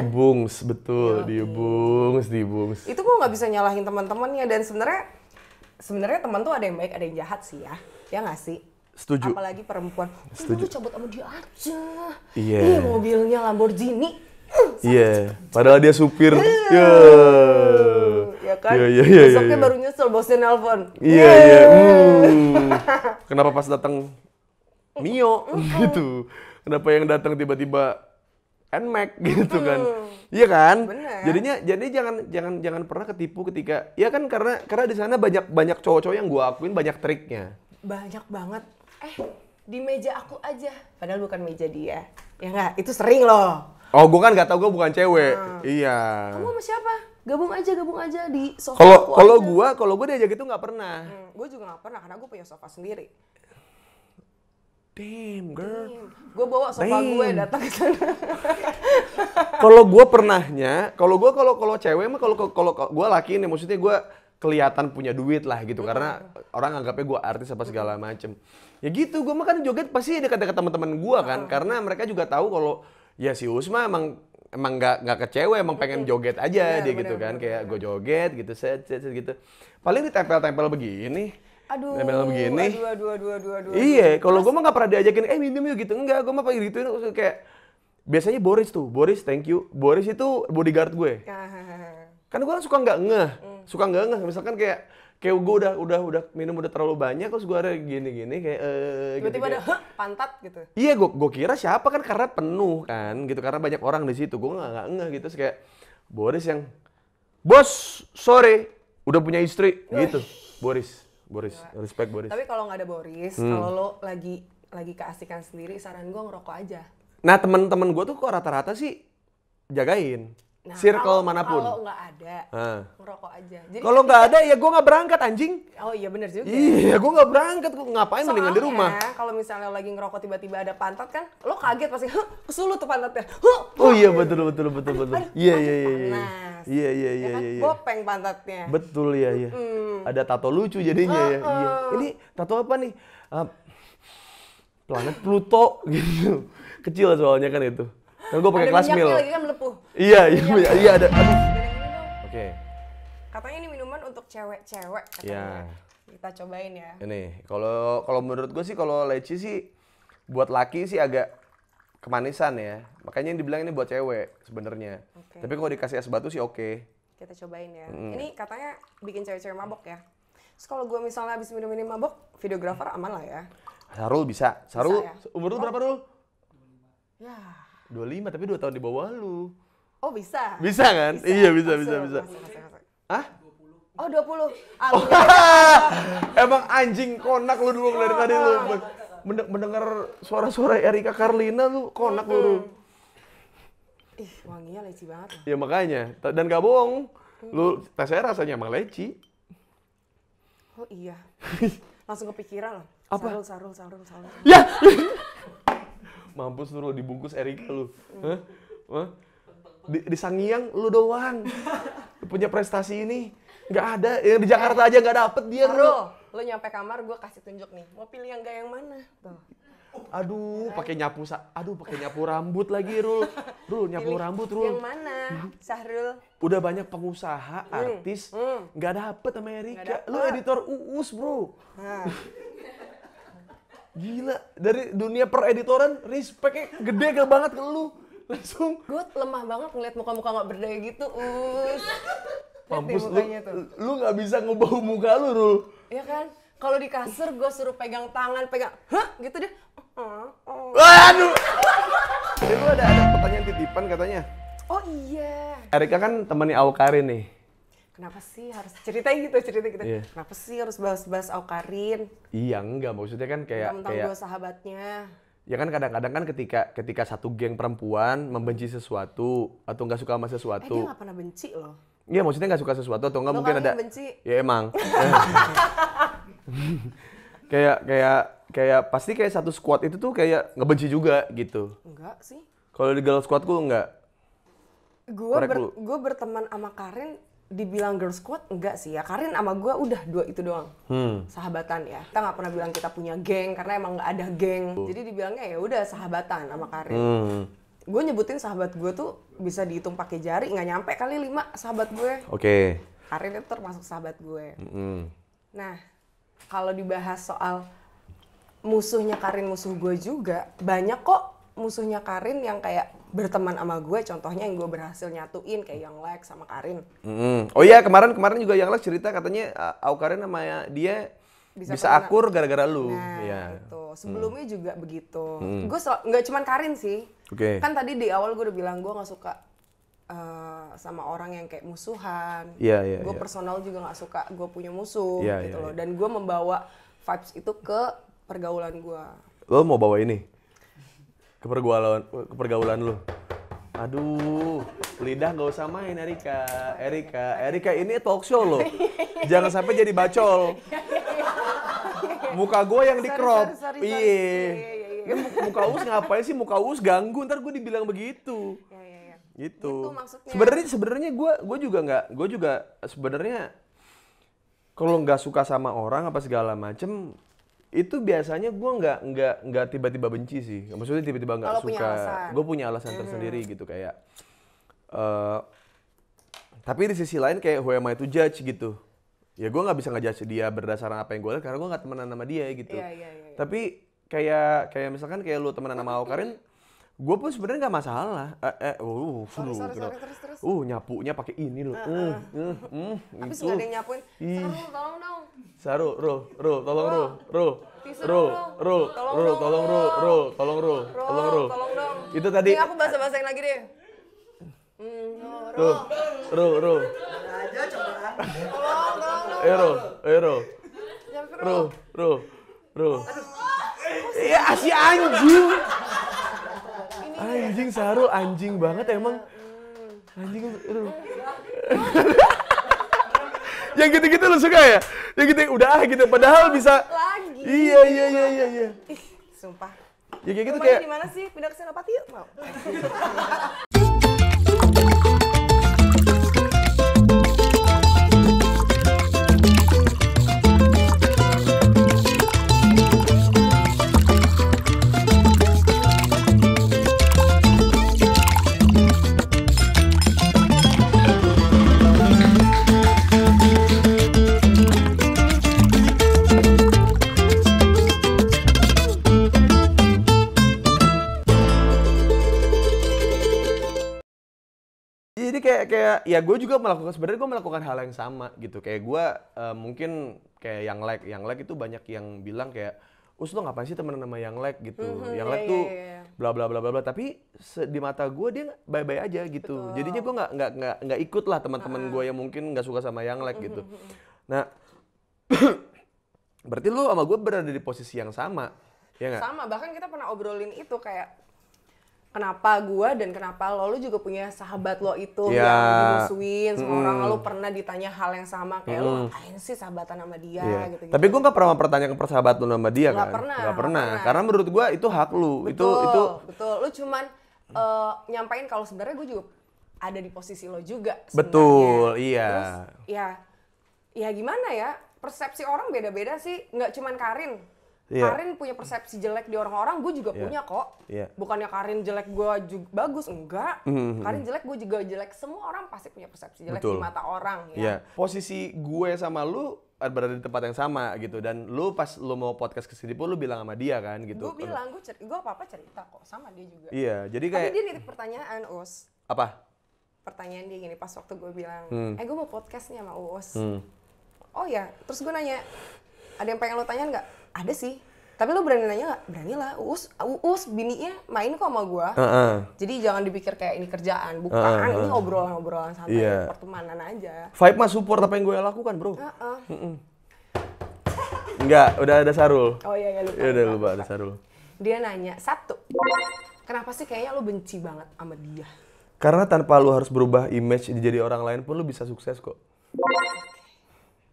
betul, Yogi. di Bungs, Itu gue nggak bisa nyalahin teman-temannya dan sebenarnya sebenarnya teman tuh ada yang baik, ada yang jahat sih ya. Ya nggak sih? Setuju. Apalagi perempuan. Setuju. Lu cabut sama dia aja. Iya. Yeah. Ih, mobilnya Lamborghini. Iya. Yeah. Padahal dia supir. Iya. Yeah. Yeah. Ya kan? Iya, iya, iya. Besoknya iya. baru nyusul bosnya nelpon. Iya, iya. Hmm. Kenapa pas datang Mio gitu? Kenapa yang datang tiba-tiba Kan Mac, gitu kan. Iya kan? Bener. Jadinya jadi jangan jangan jangan pernah ketipu ketika ya kan karena karena di sana banyak banyak cowok-cowok yang gua akuin banyak triknya. Banyak banget. Eh, di meja aku aja. Padahal bukan meja dia. Ya enggak, itu sering loh. Oh, gua kan nggak tahu gua bukan cewek. Nah. Iya. Kamu sama siapa? Gabung aja, gabung aja di sofa. Kalau kalau gua, kalau gua diajak itu nggak pernah. Hmm, gua juga nggak pernah karena gua punya sofa sendiri damn girl. Gue bawa sofa damn. gue datang ke sana. kalau gue pernahnya, kalau gue kalau kalau cewek mah kalau kalau gue laki nih maksudnya gue kelihatan punya duit lah gitu hmm. karena orang anggapnya gue artis apa segala macem. Ya gitu, gue mah kan joget pasti kata-kata teman-teman gue kan hmm. karena mereka juga tahu kalau ya si Usma emang emang nggak nggak ke emang pengen joget aja iya, dia bener, gitu kan bener, kayak gue joget gitu set, set set gitu paling ditempel-tempel begini aduh, bilang begini. Aduh, aduh, aduh, aduh, Iya, kalau gue mah gak pernah diajakin, eh minum yuk gitu. Enggak, gue mah pake gituin kayak biasanya Boris tuh, Boris thank you. Boris itu bodyguard gue. Ah, kan gue kan suka nggak ngeh, hmm. suka nggak ngeh. Misalkan kayak kayak gue udah udah udah minum udah terlalu banyak terus gue ada gini gini kayak eh tiba-tiba ada pantat gitu iya gue gue kira siapa kan karena penuh kan gitu karena banyak orang di situ gue nggak nggak gitu terus kayak Boris yang bos sore udah punya istri gitu Boris Boris, Gila. respect Boris. Tapi kalau nggak ada Boris, hmm. kalau lo lagi lagi keasikan sendiri, saran gue ngerokok aja. Nah teman-teman gue tuh kok rata-rata sih jagain. Nah, circle kalau, manapun. Kalau nggak ada, uh. ngerokok aja. Jadi kalau nggak ada ya gue nggak berangkat anjing. Oh iya bener juga. Ya. Iya gue nggak berangkat, ngapain Soalnya, mendingan di rumah. kalau misalnya lagi ngerokok tiba-tiba ada pantat kan, lo kaget pasti, huh, kesulut tuh pantatnya. Huh, oh iya betul betul betul betul. Iya iya iya. Iya iya iya iya. Bopeng pantatnya. Betul ya iya. Mm. Ada tato lucu jadinya uh, uh. ya. Uh-uh. Iya. Ini tato apa nih? Uh, planet Pluto gitu. Kecil soalnya kan itu. Kalau gue pakai kelas mil. lagi kan melepuh. Iya, iya, iya, iya ada. Oke. Okay. Katanya ini minuman untuk cewek-cewek katanya. Yeah. Kita cobain ya. Ini, kalau kalau menurut gue sih kalau leci sih buat laki sih agak kemanisan ya. Makanya yang dibilang ini buat cewek sebenarnya. Okay. Tapi kalau dikasih es batu sih oke. Okay. Kita cobain ya. Mm. Ini katanya bikin cewek-cewek mabok ya. Terus kalau gue misalnya habis minum-minum mabok, videografer aman lah ya. Sarul bisa. Sarul bisa, ya? umur lu oh. berapa Rul? Ya dua lima tapi dua tahun di bawah lu. Oh, bisa. Bisa kan? Bisa. Iya, bisa bisa bisa. ah Hah? Oh 20. Ah, oh, Emang anjing konak lu dulu dari tadi lu. Mendengar suara-suara Erika Karlina lu konak lu. Ih, wanginya leci banget. Ya makanya. Dan gak bohong. Lu tesnya rasanya emang leci. Oh iya. Langsung kepikiran loh. Apa? Sarul, sarul, sarul, sarul. Ya! mampus lu dibungkus Erika lu hmm. Hah? Hah? Di, di Sangiang lu doang punya prestasi ini Gak ada yang di Jakarta aja gak dapet dia lu. lu nyampe kamar gue kasih tunjuk nih mau pilih yang gak yang mana tuh aduh nah. pakai nyapu sa, aduh pakai nyapu rambut lagi rul rul nyapu Pilih rambut rul yang mana Sahrul udah banyak pengusaha hmm. artis hmm. nggak hmm. dapet sama Erika lu editor uus bro nah. Gila, dari dunia pereditoran, respectnya gede gak banget ke lu. Langsung. Gue lemah banget ngeliat muka-muka gak berdaya gitu, us. Mampus lu, tuh. lu gak bisa ngebau muka lu, Rul. Iya kan? Kalau di kasur gue suruh pegang tangan, pegang, hah gitu deh. Waduh. Jadi lu ada, ada pertanyaan titipan katanya. Oh iya. Erika kan temennya Awkari nih kenapa sih harus cerita gitu cerita gitu yeah. kenapa sih harus bahas-bahas Aukarin iya enggak maksudnya kan kayak tentang kayak, dua sahabatnya ya kan kadang-kadang kan ketika ketika satu geng perempuan membenci sesuatu atau nggak suka sama eh, sesuatu eh, dia nggak pernah benci loh Iya maksudnya nggak suka sesuatu atau nggak mungkin ada benci. ya emang kayak kayak kayak pasti kayak satu squad itu tuh kayak ngebenci juga gitu enggak sih kalau di girl squad gue enggak gue ber, gue berteman sama Karin dibilang girl squad enggak sih ya Karin sama gue udah dua itu doang hmm. sahabatan ya kita nggak pernah bilang kita punya geng karena emang nggak ada geng jadi dibilangnya ya udah sahabatan sama Karin hmm. gue nyebutin sahabat gue tuh bisa dihitung pakai jari nggak nyampe kali lima sahabat gue oke okay. Karin itu termasuk sahabat gue -hmm. nah kalau dibahas soal musuhnya Karin musuh gue juga banyak kok musuhnya Karin yang kayak berteman sama gue contohnya yang gue berhasil nyatuin kayak Yang Lex sama Karin. Mm. Oh iya kemarin kemarin juga Yang Lex cerita katanya eh, Au Karin sama dia bisa, bisa akur gara-gara lu. Nah, ya. gitu. Sebelumnya mm. juga begitu. Mm. Gue so, nggak cuman Karin sih. Okay. Kan tadi di awal gue udah bilang gue nggak suka uh, sama orang yang kayak musuhan. Yeah, yeah, gue yeah. personal juga nggak suka gue punya musuh yeah, gitu yeah, loh. Iya. Dan gue membawa vibes itu ke pergaulan gue. Lo mau bawa ini? kepergaulan kepergaulan lu? Aduh, lidah nggak usah main Erika. Erika, Erika ini talk show lo, Jangan sampai jadi bacol. Muka gue yang di crop. Iya. Muka us ngapain sih? Muka us ganggu. Ntar gue dibilang begitu. Iya, iya, iya. Gitu. gitu sebenarnya sebenarnya gue gue juga nggak gue juga sebenarnya kalau nggak suka sama orang apa segala macem itu biasanya gue nggak nggak nggak tiba-tiba benci sih maksudnya tiba-tiba nggak -tiba suka gue punya alasan mm-hmm. tersendiri gitu kayak uh, tapi di sisi lain kayak who am I to judge gitu ya gue nggak bisa ngejudge dia berdasarkan apa yang gue lihat karena gue nggak temenan sama dia gitu yeah, yeah, yeah, yeah. tapi kayak kayak misalkan kayak lu temenan sama Okarin gue pun sebenarnya nggak masalah eh eh oh, uh, sorry, sorry, gitu. sorry, terus, terus. uh nyapunya pakai ini loh uh, uh. uh, uh, tapi uh. suka ada yang nyapuin saru tolong dong saru ro ro tolong ro ro ro ro ro tolong ro ro tolong ro tolong ro itu tadi aku bahasa bahasain lagi deh Ro, ro, ro. Aja coba. Tolong, tolong, Ero, ero. Ro, ro, ro. Iya, si anjing anjing Saru anjing banget emang anjing itu yang gitu-gitu lu suka ya yang gitu udah ah gitu padahal bisa lagi iya iya iya iya iya sumpah ya kayak gitu kayak di mana sih pindah ke Senopati yuk mau ya gue juga melakukan sebenarnya gue melakukan hal yang sama gitu kayak gue uh, mungkin kayak yang like yang like itu banyak yang bilang kayak us lo ngapain sih temen nama yang like gitu mm-hmm, yang iya, like iya, yeah, tuh iya, bla bla bla bla bla tapi di mata gue dia bye bye aja gitu Betul. jadinya gue nggak nggak nggak nggak ikut lah teman-teman gue yang mungkin nggak suka sama yang like gitu mhm, mhm, mhm. nah berarti lu sama gue berada di posisi yang sama ya gak? sama bahkan kita pernah obrolin itu kayak kenapa gue dan kenapa lo lo juga punya sahabat lo itu yeah. yang dimusuhin semua mm. orang lo pernah ditanya hal yang sama kayak mm. lo ngapain sih sahabatan sama dia yeah. gitu, gitu tapi gue nggak pernah mempertanyakan persahabatan sama dia gak kan pernah, gak pernah. pernah karena menurut gue itu hak lo itu itu betul lu cuman uh, nyampain kalau sebenarnya gue juga ada di posisi lo juga sebenarnya. betul iya Terus, ya ya gimana ya persepsi orang beda-beda sih nggak cuman Karin yeah. Karin punya persepsi jelek di orang-orang, gue juga yeah. punya kok. Yeah. Bukannya Karin jelek, gue juga bagus, enggak. Mm-hmm. Karin jelek, gue juga jelek. Semua orang pasti punya persepsi jelek Betul. di mata orang. Ya. Yeah. Posisi gue sama lu berada di tempat yang sama gitu dan lu pas lu mau podcast ke sini pun lu bilang sama dia kan gitu. Gue bilang gue cerita, gue apa apa cerita kok sama dia juga. Iya, yeah, jadi kayak. Tapi dia nitip pertanyaan us. Apa? Pertanyaan dia gini pas waktu gue bilang, hmm. eh gue mau podcast nih sama US. Hmm. Oh ya, terus gue nanya, ada yang pengen lo tanya nggak? Ada sih. Tapi lu berani nanya gak? Berani lah. us, Uus bininya main kok sama gue. Uh -uh. Jadi jangan dipikir kayak ini kerjaan. Bukan, uh -uh. ini obrolan-obrolan santai. Yeah. Pertemanan aja. Vibe mah support apa yang gue lakukan bro. Uh -uh. Enggak, udah ada Sarul. Oh iya, iya lupa. Ya udah lupa, ada Sarul. Dia nanya, satu, kenapa sih kayaknya lu benci banget sama dia? Karena tanpa lu harus berubah image jadi orang lain pun lu bisa sukses kok.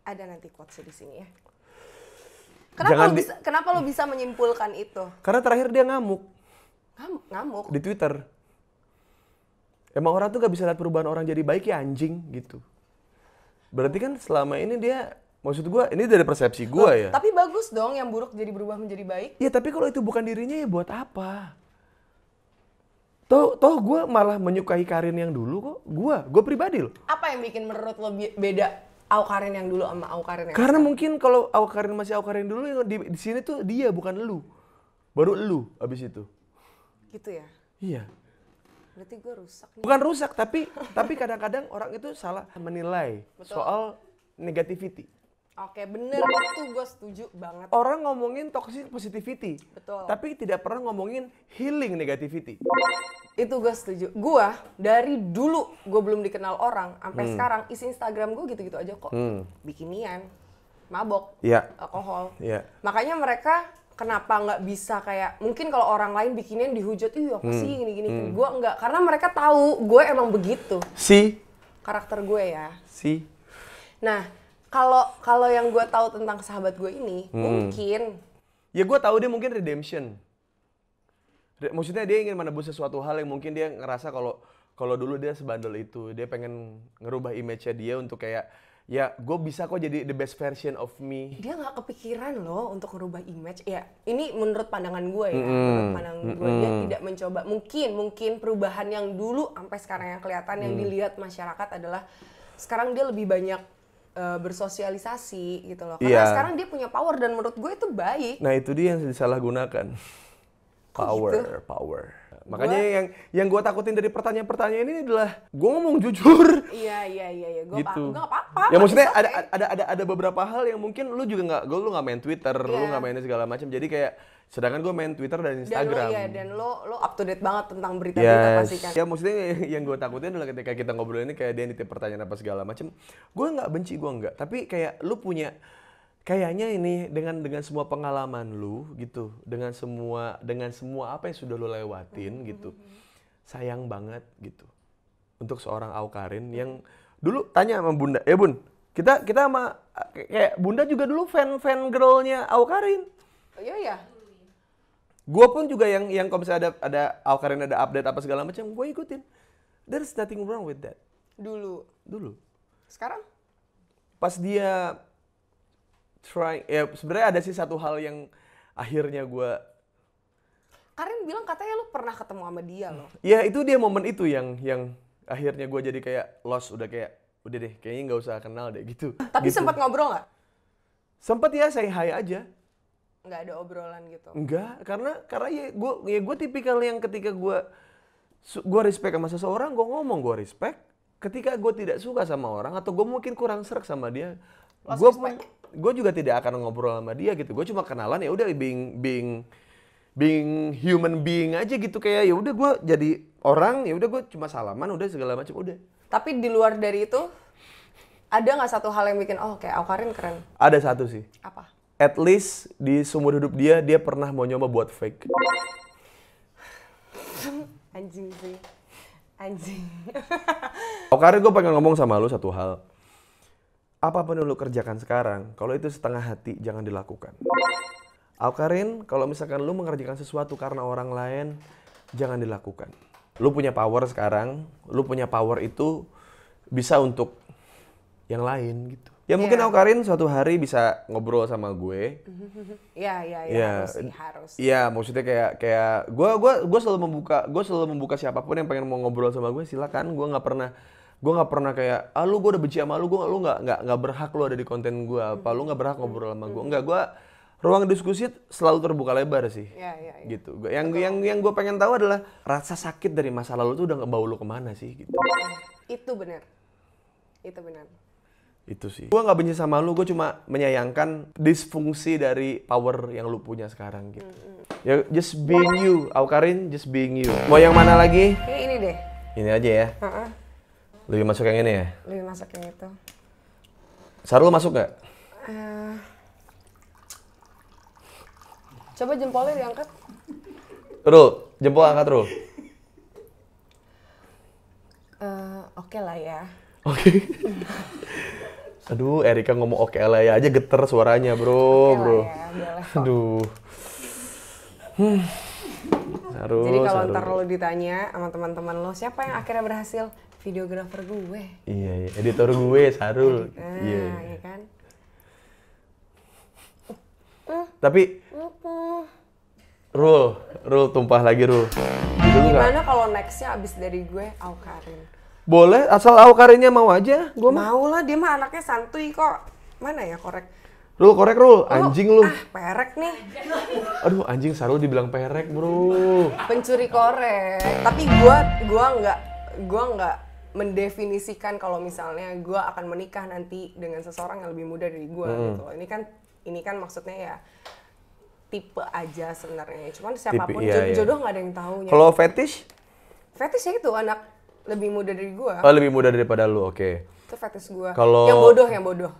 Ada nanti quotes di sini ya. Kenapa Jangan lo bisa di... kenapa lo bisa menyimpulkan itu? Karena terakhir dia ngamuk. Ngamuk, ngamuk. Di Twitter. Emang orang tuh gak bisa lihat perubahan orang jadi baik ya anjing gitu. Berarti kan selama ini dia maksud gue ini dari persepsi gue ya. Tapi bagus dong yang buruk jadi berubah menjadi baik. Ya tapi kalau itu bukan dirinya ya buat apa? Toh, toh gue malah menyukai Karin yang dulu kok. Gue, gue pribadi loh. Apa yang bikin menurut lo beda Aukarin yang dulu sama Aukarin yang Karena mungkin kalau Aukarin masih Aukarin dulu di, di sini tuh dia bukan lu. Baru lu abis itu. Gitu ya? Iya. Berarti gue rusak nih. Bukan rusak tapi tapi kadang-kadang orang itu salah menilai Betul. soal negativity. Oke, bener itu gue setuju banget. Orang ngomongin toxic positivity, betul. Tapi tidak pernah ngomongin healing negativity. Itu gue setuju. Gue dari dulu gue belum dikenal orang, sampai hmm. sekarang isi Instagram gue gitu-gitu aja kok. Hmm. Bikinian, mabok, ya. alkohol. Ya. Makanya mereka kenapa nggak bisa kayak mungkin kalau orang lain bikinin dihujat, ih apa sih hmm. gini-gini. Hmm. Gue nggak, karena mereka tahu gue emang begitu. Si. Karakter gue ya. Si. Nah, kalau kalau yang gue tahu tentang sahabat gue ini hmm. mungkin ya gue tahu dia mungkin redemption Re maksudnya dia ingin menebus sesuatu hal yang mungkin dia ngerasa kalau kalau dulu dia sebandel itu dia pengen ngerubah image-nya dia untuk kayak ya gue bisa kok jadi the best version of me dia nggak kepikiran loh untuk ngerubah image ya ini menurut pandangan gue ya mm -hmm. menurut pandangan mm -hmm. gue dia tidak mencoba mungkin mungkin perubahan yang dulu sampai sekarang yang kelihatan mm. yang hmm. dilihat masyarakat adalah sekarang dia lebih banyak Eh, bersosialisasi gitu loh. Karena yeah. sekarang dia punya power dan menurut gue itu baik. Nah itu dia yang disalahgunakan. Power, gitu? power. Makanya gua, yang yang gue takutin dari pertanyaan-pertanyaan ini adalah gue ngomong jujur. Iya iya iya, iya. gue gitu. apa-apa. Ya maksudnya ada, ada ada ada beberapa hal yang mungkin lu juga nggak, gue lu nggak main Twitter, yeah. lu iya. nggak mainin segala macam. Jadi kayak sedangkan gue main Twitter dan Instagram. Dan lo, iya, dan lo lo up to date banget tentang berita-berita yes. pasti kan. Ya maksudnya yang gue takutin adalah ketika kita ngobrol ini kayak dia nitip pertanyaan apa segala macam. Gue nggak benci gue nggak, tapi kayak lu punya kayaknya ini dengan dengan semua pengalaman lu gitu dengan semua dengan semua apa yang sudah lu lewatin mm-hmm. gitu hmm, hmm. sayang banget gitu untuk seorang Aukarin yang dulu tanya sama bunda ya bun kita kita sama kayak bunda juga dulu fan fan girlnya Aukarin oh, iya ya gue pun juga yang yang kalau misalnya ada ada Aukarin ada update apa segala macam gue ikutin there's nothing wrong with that dulu dulu sekarang pas dia try ya sebenarnya ada sih satu hal yang akhirnya gue Karin bilang katanya lu pernah ketemu sama dia loh. ya itu dia momen itu yang yang akhirnya gue jadi kayak lost udah kayak udah deh kayaknya nggak usah kenal deh gitu. Tapi gitu. sempat ngobrol nggak? Sempat ya saya hai aja. Nggak ada obrolan gitu. nggak karena karena ya gue ya gue tipikal yang ketika gue gue respect sama seseorang gue ngomong gue respect. Ketika gue tidak suka sama orang atau gue mungkin kurang serak sama dia, gue gue juga tidak akan ngobrol sama dia gitu gue cuma kenalan ya udah being being being human being aja gitu kayak ya udah gue jadi orang ya udah gue cuma salaman udah segala macam udah tapi di luar dari itu ada nggak satu hal yang bikin oh kayak Aukarin oh, keren ada satu sih apa at least di seumur hidup dia dia pernah mau nyoba buat fake anjing sih anjing Aukarin oh, gue pengen ngomong sama lu satu hal apapun yang lo kerjakan sekarang, kalau itu setengah hati jangan dilakukan. Alkarin, kalau misalkan lo mengerjakan sesuatu karena orang lain, jangan dilakukan. Lo punya power sekarang, lo punya power itu bisa untuk yang lain gitu. Ya iya. mungkin Alkarin Karin suatu hari bisa ngobrol sama gue. Iya iya iya ya, harus. Iya maksudnya kayak kayak gue gue gue selalu membuka gue selalu membuka siapapun yang pengen mau ngobrol sama gue silakan gue nggak pernah gue nggak pernah kayak ah lu gue udah benci sama lu gue lu nggak nggak nggak berhak lu ada di konten gue apa lu nggak berhak ngobrol sama gue hmm. nggak gue ruang diskusi selalu terbuka lebar sih ya, ya, ya. gitu yang Betul. yang yang gue pengen tahu adalah rasa sakit dari masa lalu tuh udah ngebawa lu kemana sih gitu itu benar itu benar itu sih gue nggak benci sama lu gue cuma menyayangkan disfungsi dari power yang lu punya sekarang gitu mm -hmm. ya just being you Aukarin just being you mau yang mana lagi ini deh ini aja ya uh -uh. Lebih masuk yang ini ya? Lebih masuk yang itu. Sarul masuk gak? Uh, eh, coba jempolnya diangkat. Rul, jempol angkat Rul. Uh, oke okay lah ya. Oke. Okay. Aduh, Erika ngomong oke okay lah ya aja geter suaranya bro, okay bro. ya, Aduh. Hmm. Jadi kalau ntar lo ditanya sama teman-teman lo siapa yang akhirnya berhasil, videografer gue. Iya, iya. editor gue Sarul. Nah, iya, iya. iya kan. Tapi Rul, Rul tumpah lagi Rul. Gitu Gimana kalau nextnya abis dari gue Aukarin? Boleh, asal Aukarinnya mau aja. Gua mau lah, dia mah anaknya santuy kok. Mana ya korek? Rul korek Rul, anjing lu. Ah, perek nih. Aduh, anjing Sarul dibilang perek, Bro. Pencuri korek. Tapi gua gua nggak gua nggak mendefinisikan kalau misalnya gue akan menikah nanti dengan seseorang yang lebih muda dari gue hmm. gitu loh. Ini kan ini kan maksudnya ya tipe aja sebenarnya. Cuman siapapun tipe, iya, iya, jodoh nggak ada yang tahu. Kalau fetish? Fetishnya itu anak lebih muda dari gue. Oh lebih muda daripada lu, oke. Okay. Itu fetish gue. Kalau yang bodoh yang bodoh.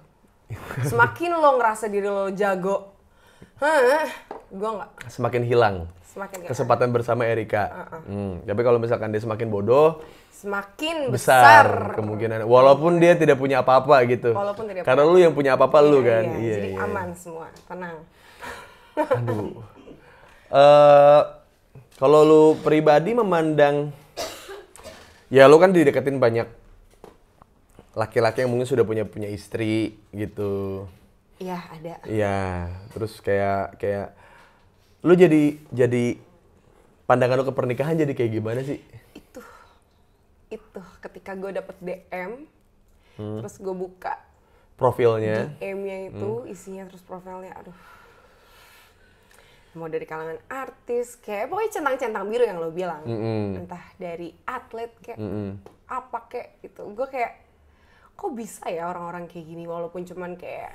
Semakin lo ngerasa diri lo jago, Hah, gue nggak. Semakin hilang semakin kesempatan ada. bersama Erika. Uh -uh. Hmm, tapi kalau misalkan dia semakin bodoh, semakin besar, besar kemungkinan. Walaupun dia tidak punya apa-apa gitu. Walaupun tidak. Karena punya. lu yang punya apa-apa iya, lu kan. Iya, iya, jadi iya. aman semua, tenang. Aduh. uh, kalau lu pribadi memandang, ya lu kan dideketin banyak laki-laki yang mungkin sudah punya punya istri gitu. Iya ada. Iya, terus kayak kayak lu jadi jadi pandangan lu ke pernikahan jadi kayak gimana sih? Itu itu ketika gue dapet DM hmm. terus gue buka profilnya DM-nya itu hmm. isinya terus profilnya aduh mau dari kalangan artis kayak pokoknya centang-centang biru yang lo bilang mm -hmm. entah dari atlet kayak mm -hmm. apa kayak itu gue kayak kok bisa ya orang-orang kayak gini walaupun cuman kayak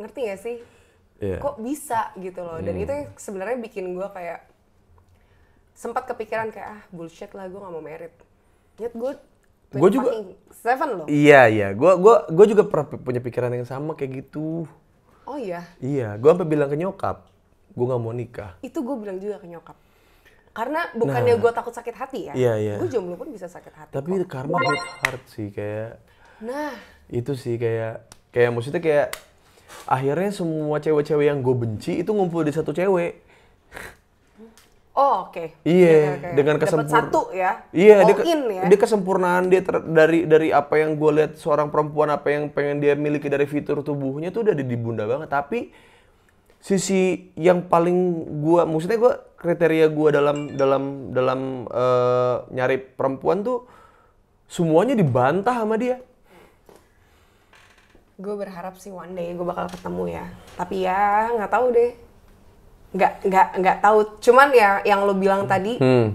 ngerti gak sih yeah. kok bisa gitu loh dan hmm. itu sebenarnya bikin gue kayak sempat kepikiran kayak ah bullshit lah gue nggak mau merit nyet gue gue juga seven loh iya iya gue gua gue juga pernah punya pikiran yang sama kayak gitu oh iya iya gue sampai bilang ke nyokap gue nggak mau nikah itu gue bilang juga ke nyokap karena bukannya nah, gue takut sakit hati ya iya, iya. gue jomblo pun bisa sakit hati tapi kok. karma hard sih kayak nah itu sih kayak kayak maksudnya kayak akhirnya semua cewek-cewek yang gue benci itu ngumpul di satu cewek Oh oke. Okay. Iya, okay, okay. dengan kesempurnaan. satu ya. Iya, yeah, dia, ke ya? dia kesempurnaan dia dari dari apa yang gue lihat seorang perempuan apa yang pengen dia miliki dari fitur tubuhnya tuh udah di, di bunda banget. Tapi sisi yang paling gue, maksudnya gue kriteria gue dalam dalam dalam uh, nyari perempuan tuh semuanya dibantah sama dia gue berharap sih one day gue bakal ketemu ya tapi ya nggak tahu deh nggak nggak nggak tahu cuman ya yang lo bilang tadi hmm.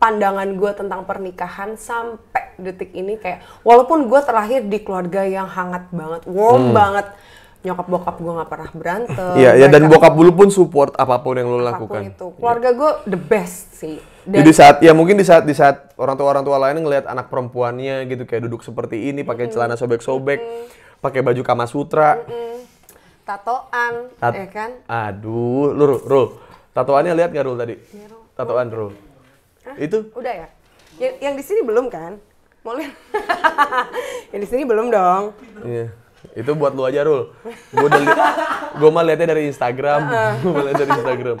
pandangan gue tentang pernikahan sampai detik ini kayak walaupun gue terlahir di keluarga yang hangat banget warm hmm. banget nyokap bokap gue nggak pernah berantem. Iya, ya dan bokap dulu pun support apapun yang lo apapun lakukan. itu. Keluarga gue the best sih. Dan Jadi saat ya mungkin di saat di saat orang tua orang tua lain ngelihat anak perempuannya gitu kayak duduk seperti ini pakai hmm. celana sobek-sobek. -hmm pakai baju Kama Sutra. Mm -mm. Tatoan, Tat ya kan? Aduh, lu ru Tatoannya lihat nggak Rul tadi? Ya, Tatoan Rul. Itu? Udah ya? Yang, yang di sini belum kan? Mau lihat? yang di sini belum dong. Iya. Itu buat lu aja, Rul. Gue gua mah liatnya dari Instagram. gue liat dari Instagram.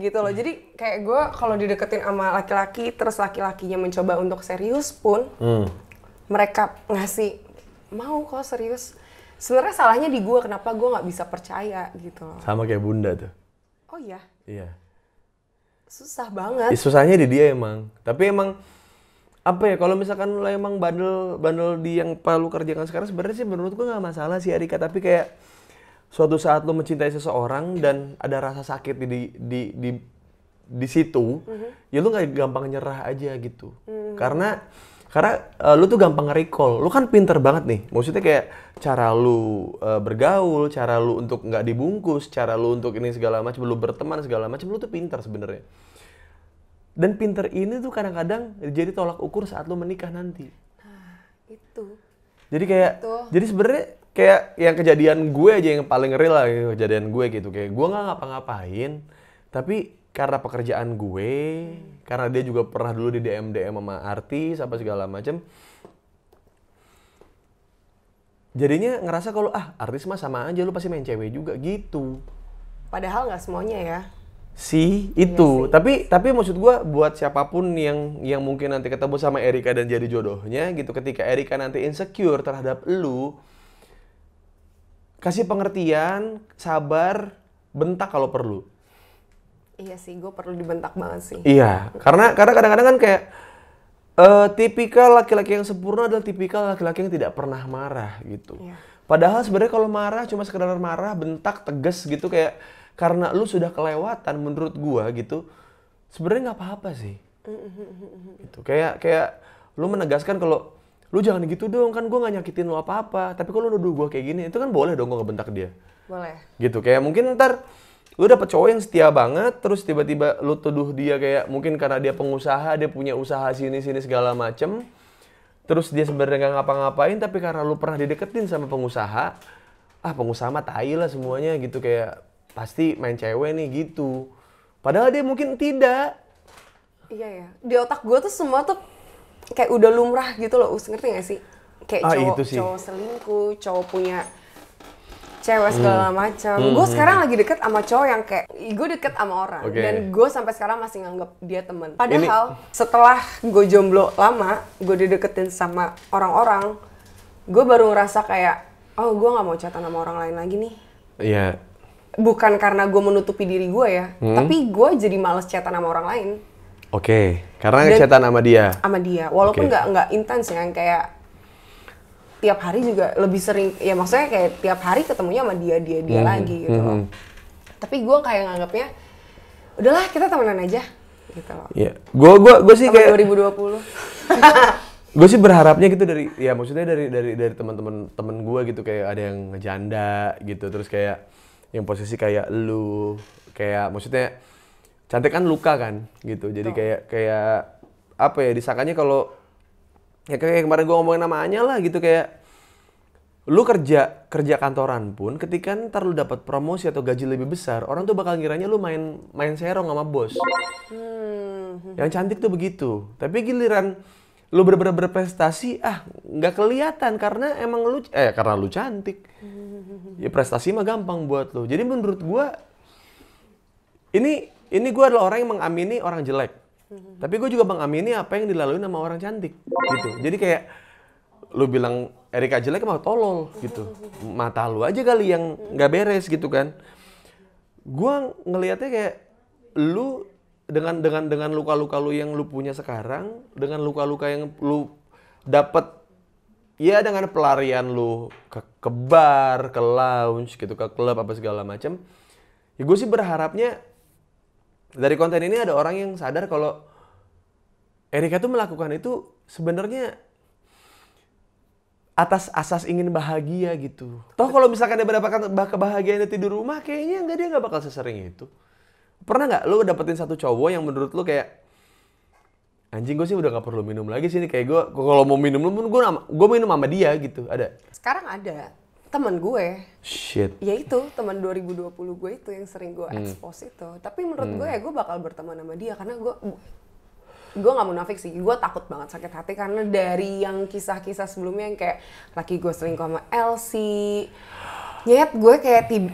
gitu loh jadi kayak gue kalau dideketin sama laki-laki terus laki-lakinya mencoba untuk serius pun hmm. mereka ngasih mau kok serius sebenarnya salahnya di gue kenapa gue nggak bisa percaya gitu sama kayak bunda tuh oh iya iya susah banget ya, susahnya di dia emang tapi emang apa ya kalau misalkan lo emang bandel bandel di yang perlu kerjakan sekarang sebenarnya sih menurut gue nggak masalah sih Erika tapi kayak suatu saat lo mencintai seseorang dan ada rasa sakit di di di di, di situ mm-hmm. ya lo nggak gampang nyerah aja gitu mm-hmm. karena karena uh, lu tuh gampang nge-recall. Lu kan pinter banget nih. Maksudnya kayak cara lu uh, bergaul, cara lu untuk nggak dibungkus, cara lu untuk ini segala macam, lu berteman segala macam, lu tuh pinter sebenarnya. Dan pinter ini tuh kadang-kadang jadi tolak ukur saat lu menikah nanti. Nah, itu. Jadi kayak itu. jadi sebenarnya kayak yang kejadian gue aja yang paling real lah kejadian gue gitu. Kayak gue nggak ngapa-ngapain, tapi karena pekerjaan gue, karena dia juga pernah dulu di DM DM sama artis apa segala macem. Jadinya ngerasa kalau ah artis mah sama aja lu pasti main cewek juga gitu. Padahal nggak semuanya ya. Si iya itu, iya sih. tapi tapi maksud gue buat siapapun yang yang mungkin nanti ketemu sama Erika dan jadi jodohnya gitu, ketika Erika nanti insecure terhadap lu, kasih pengertian, sabar, bentak kalau perlu Iya sih, gue perlu dibentak banget sih. Iya, karena karena kadang-kadang kan kayak uh, tipikal laki-laki yang sempurna adalah tipikal laki-laki yang tidak pernah marah gitu. Iya. Padahal sebenarnya kalau marah cuma sekedar marah, bentak, tegas gitu kayak karena lu sudah kelewatan menurut gua gitu. Sebenarnya nggak apa-apa sih. Itu kayak kayak lu menegaskan kalau lu jangan gitu dong kan gue gak nyakitin lu apa-apa tapi kalau lu nuduh gue kayak gini itu kan boleh dong gue ngebentak dia boleh gitu kayak mungkin ntar lu dapet cowok yang setia banget terus tiba-tiba lu tuduh dia kayak mungkin karena dia pengusaha dia punya usaha sini sini segala macem terus dia sebenarnya nggak ngapa-ngapain tapi karena lu pernah dideketin sama pengusaha ah pengusaha mah tai lah semuanya gitu kayak pasti main cewek nih gitu padahal dia mungkin tidak iya ya di otak gue tuh semua tuh kayak udah lumrah gitu loh ngerti gak sih kayak ah, cowok, itu sih. cowok selingkuh cowok punya cewek segala hmm. macam. Hmm. Gue hmm, sekarang hmm. lagi deket sama cowok yang kayak gue deket sama orang okay. dan gue sampai sekarang masih nganggep dia temen. Padahal Ini... setelah gue jomblo lama, gue dideketin sama orang-orang, gue baru ngerasa kayak oh gue nggak mau catatan sama orang lain lagi nih. Iya. Yeah. Bukan karena gue menutupi diri gue ya, hmm. tapi gue jadi males catatan sama orang lain. Oke, okay. karena ngecatan sama dia. Sama dia, walaupun nggak okay. nggak intens ya, kayak tiap hari juga lebih sering ya maksudnya kayak tiap hari ketemunya sama dia dia dia hmm. lagi gitu hmm. loh. Hmm. Tapi gue kayak nganggapnya udahlah kita temenan aja gitu loh. Iya. gue Gue gue sih Temen kayak 2020. gue sih berharapnya gitu dari ya maksudnya dari dari dari teman-teman temen gue gitu kayak ada yang ngejanda gitu terus kayak yang posisi kayak lu kayak maksudnya cantik kan luka kan gitu jadi Tuh. kayak kayak apa ya disangkanya kalau ya kayak kemarin gue ngomongin namanya lah gitu kayak lu kerja kerja kantoran pun ketika ntar lu dapat promosi atau gaji lebih besar orang tuh bakal ngiranya lu main main serong sama bos hmm. yang cantik tuh begitu tapi giliran lu bener-bener berprestasi ah nggak kelihatan karena emang lu eh karena lu cantik ya prestasi mah gampang buat lu jadi menurut gue ini ini gue adalah orang yang mengamini orang jelek tapi gue juga mengamini apa yang dilalui sama orang cantik gitu. Jadi kayak lu bilang Erika jelek mah tolol gitu. Mata lu aja kali yang nggak beres gitu kan. Gua ngelihatnya kayak lu dengan dengan dengan luka-luka lu yang lu punya sekarang, dengan luka-luka yang lu dapat ya dengan pelarian lu ke, ke bar, ke lounge gitu, ke klub apa segala macam. Ya gue sih berharapnya dari konten ini ada orang yang sadar kalau Erika tuh melakukan itu sebenarnya atas asas ingin bahagia gitu. Toh kalau misalkan dia mendapatkan kebahagiaan di tidur rumah, kayaknya nggak dia nggak bakal sesering itu. Pernah nggak lo dapetin satu cowok yang menurut lo kayak anjing gue sih udah nggak perlu minum lagi sini kayak gue kalau mau minum lo pun gue minum sama dia gitu ada. Sekarang ada teman gue. Shit. Ya itu, teman 2020 gue itu yang sering gue hmm. expose hmm. itu. Tapi menurut hmm. gue ya gue bakal berteman sama dia karena gue gue nggak munafik sih, gue takut banget sakit hati karena dari yang kisah-kisah sebelumnya yang kayak laki gue sering sama Elsie, nyet gue kayak tim,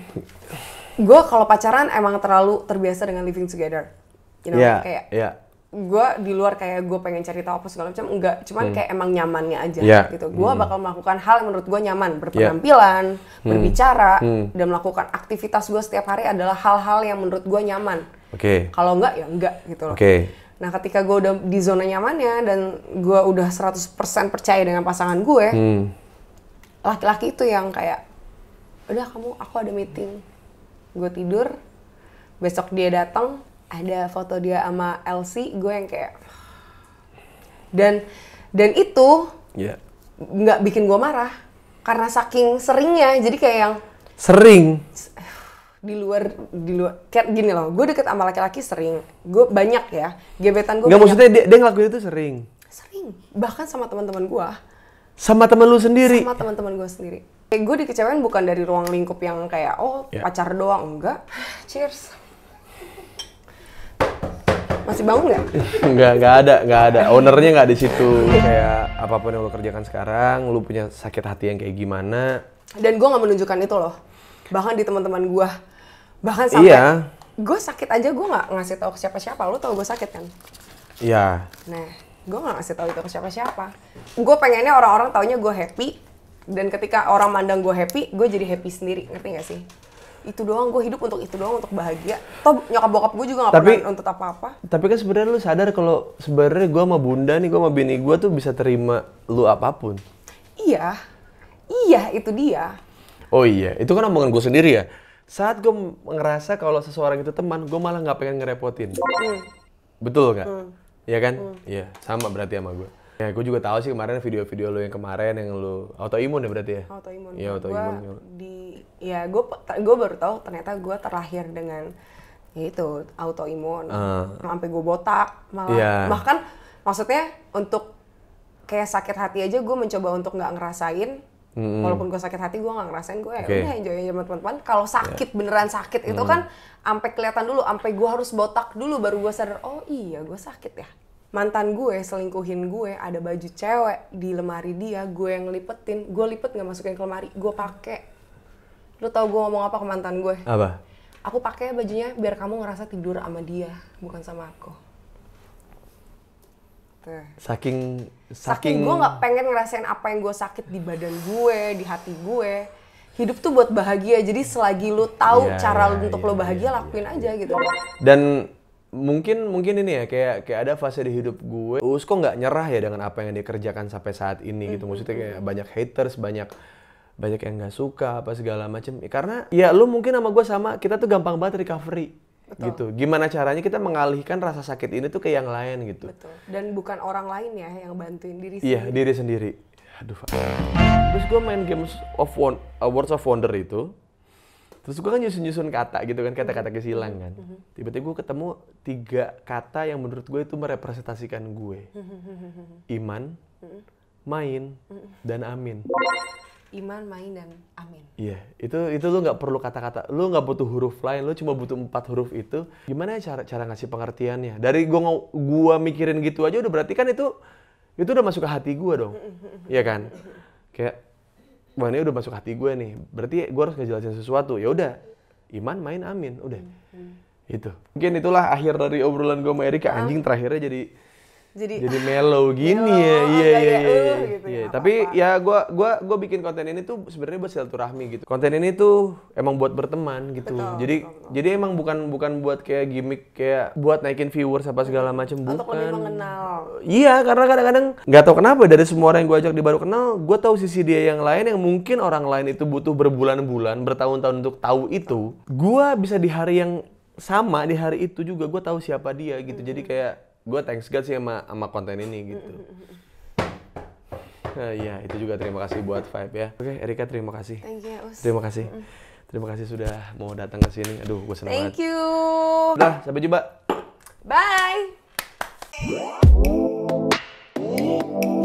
gue kalau pacaran emang terlalu terbiasa dengan living together, you know, yeah, kayak yeah gue di luar kayak gue pengen cari tahu apa segala macam enggak cuman hmm. kayak emang nyamannya aja yeah. gitu gue hmm. bakal melakukan hal yang menurut gue nyaman ya. berpenampilan yeah. Hmm. berbicara hmm. dan melakukan aktivitas gue setiap hari adalah hal-hal yang menurut gue nyaman okay. kalau enggak ya enggak gitu loh okay. nah ketika gue udah di zona nyamannya dan gue udah 100% percaya dengan pasangan gue hmm. laki-laki itu yang kayak udah kamu aku ada meeting gue tidur besok dia datang ada foto dia sama Elsie gue yang kayak dan dan itu ya. nggak yeah. bikin gue marah karena saking seringnya jadi kayak yang sering di luar di luar kayak gini loh gue deket sama laki-laki sering gue banyak ya gebetan gue nggak maksudnya dia, dia ngelakuin itu sering sering bahkan sama teman-teman gue sama teman lu sendiri sama teman-teman gue sendiri kayak gue dikecewain bukan dari ruang lingkup yang kayak oh yeah. pacar doang enggak cheers masih bangun nggak? nggak, nggak ada, nggak ada. Ownernya nggak di situ. kayak apapun yang lo kerjakan sekarang, lo punya sakit hati yang kayak gimana. Dan gue nggak menunjukkan itu loh. Bahkan di teman-teman gue, bahkan sampai iya. gue sakit aja gue nggak ngasih tahu ke siapa-siapa. Lo tau gue sakit kan? Iya. Nah, gue nggak ngasih tahu itu ke siapa-siapa. Gue pengennya orang-orang taunya gue happy, dan ketika orang mandang gue happy, gue jadi happy sendiri, ngerti gak sih? itu doang gue hidup untuk itu doang untuk bahagia toh nyokap bokap gue juga gak tapi, pernah untuk apa apa tapi kan sebenarnya lu sadar kalau sebenarnya gue sama bunda nih gue sama bini gue tuh bisa terima lu apapun iya iya itu dia oh iya itu kan omongan gue sendiri ya saat gue ngerasa kalau seseorang itu teman gue malah nggak pengen ngerepotin hmm. betul hmm. Iya kan hmm. ya kan hmm. sama berarti sama gue Ya, gue juga tahu sih kemarin video-video lo yang kemarin yang lo autoimun ya berarti ya? Autoimun. Iya, autoimun. Iya. Di ya gue gue baru tahu ternyata gue terlahir dengan ya itu autoimun uh. sampai gue botak malah yeah. bahkan maksudnya untuk kayak sakit hati aja gue mencoba untuk nggak ngerasain hmm. walaupun gue sakit hati gue nggak ngerasain gue okay. ya enjoy aja sama teman-teman kalau sakit yeah. beneran sakit hmm. itu kan sampai kelihatan dulu sampai gue harus botak dulu baru gue sadar oh iya gue sakit ya mantan gue selingkuhin gue ada baju cewek di lemari dia gue yang lipetin gue lipet nggak masukin ke lemari gue pakai Lu tau gue ngomong apa ke mantan gue? Apa? Aku pakai bajunya biar kamu ngerasa tidur sama dia, bukan sama aku. Saking saking, saking gue nggak pengen ngerasain apa yang gue sakit di badan gue, di hati gue. Hidup tuh buat bahagia. Jadi selagi lu tahu yeah, cara yeah, untuk yeah, lo iya, bahagia, yeah, lakuin yeah. aja gitu. Dan mungkin mungkin ini ya kayak kayak ada fase di hidup gue Uus kok nggak nyerah ya dengan apa yang dia kerjakan sampai saat ini mm -hmm. gitu maksudnya kayak banyak haters banyak banyak yang nggak suka apa segala macam ya, karena ya lu mungkin sama gue sama kita tuh gampang banget recovery Betul. gitu gimana caranya kita mengalihkan rasa sakit ini tuh ke yang lain gitu Betul. dan bukan orang lain ya yang bantuin diri iya, sendiri iya diri sendiri aduh terus gue main games of one uh, words of wonder itu terus gue kan nyusun nyusun kata gitu kan kata-kata kesilangan kan mhm. tiba-tiba gue ketemu tiga kata yang menurut gue itu merepresentasikan gue mhm. iman mhm. main dan amin iman main dan amin iya yeah, itu itu lu nggak perlu kata-kata lu nggak butuh huruf lain lu cuma butuh empat huruf itu gimana ya cara cara ngasih pengertiannya dari gua gua mikirin gitu aja udah berarti kan itu itu udah masuk ke hati gua dong iya kan kayak wah ini udah masuk hati gue nih berarti gue harus ngejelasin sesuatu ya udah iman main amin udah mm-hmm. itu mungkin itulah akhir dari obrolan gue sama Erika anjing terakhirnya jadi jadi jadi mellow gini ya iya iya iya uh, iya, gitu ya. iya tapi ya gue gua gua bikin konten ini tuh sebenarnya buat silaturahmi gitu konten ini tuh emang buat berteman gitu betul, jadi betul, betul. jadi emang bukan bukan buat kayak gimmick kayak buat naikin viewers apa segala macam bukan iya karena kadang-kadang nggak tahu kenapa dari semua orang yang gua ajak di baru kenal gua tahu sisi dia yang lain yang mungkin orang lain itu butuh berbulan-bulan bertahun-tahun untuk tahu itu gua bisa di hari yang sama di hari itu juga gue tahu siapa dia gitu hmm. jadi kayak gue thanks God sih sama sama konten ini gitu nah, iya itu juga terima kasih buat Vibe ya oke Erika terima kasih thank you Us. terima kasih terima kasih sudah mau datang ke sini aduh gue senang thank banget. you udah sampai jumpa bye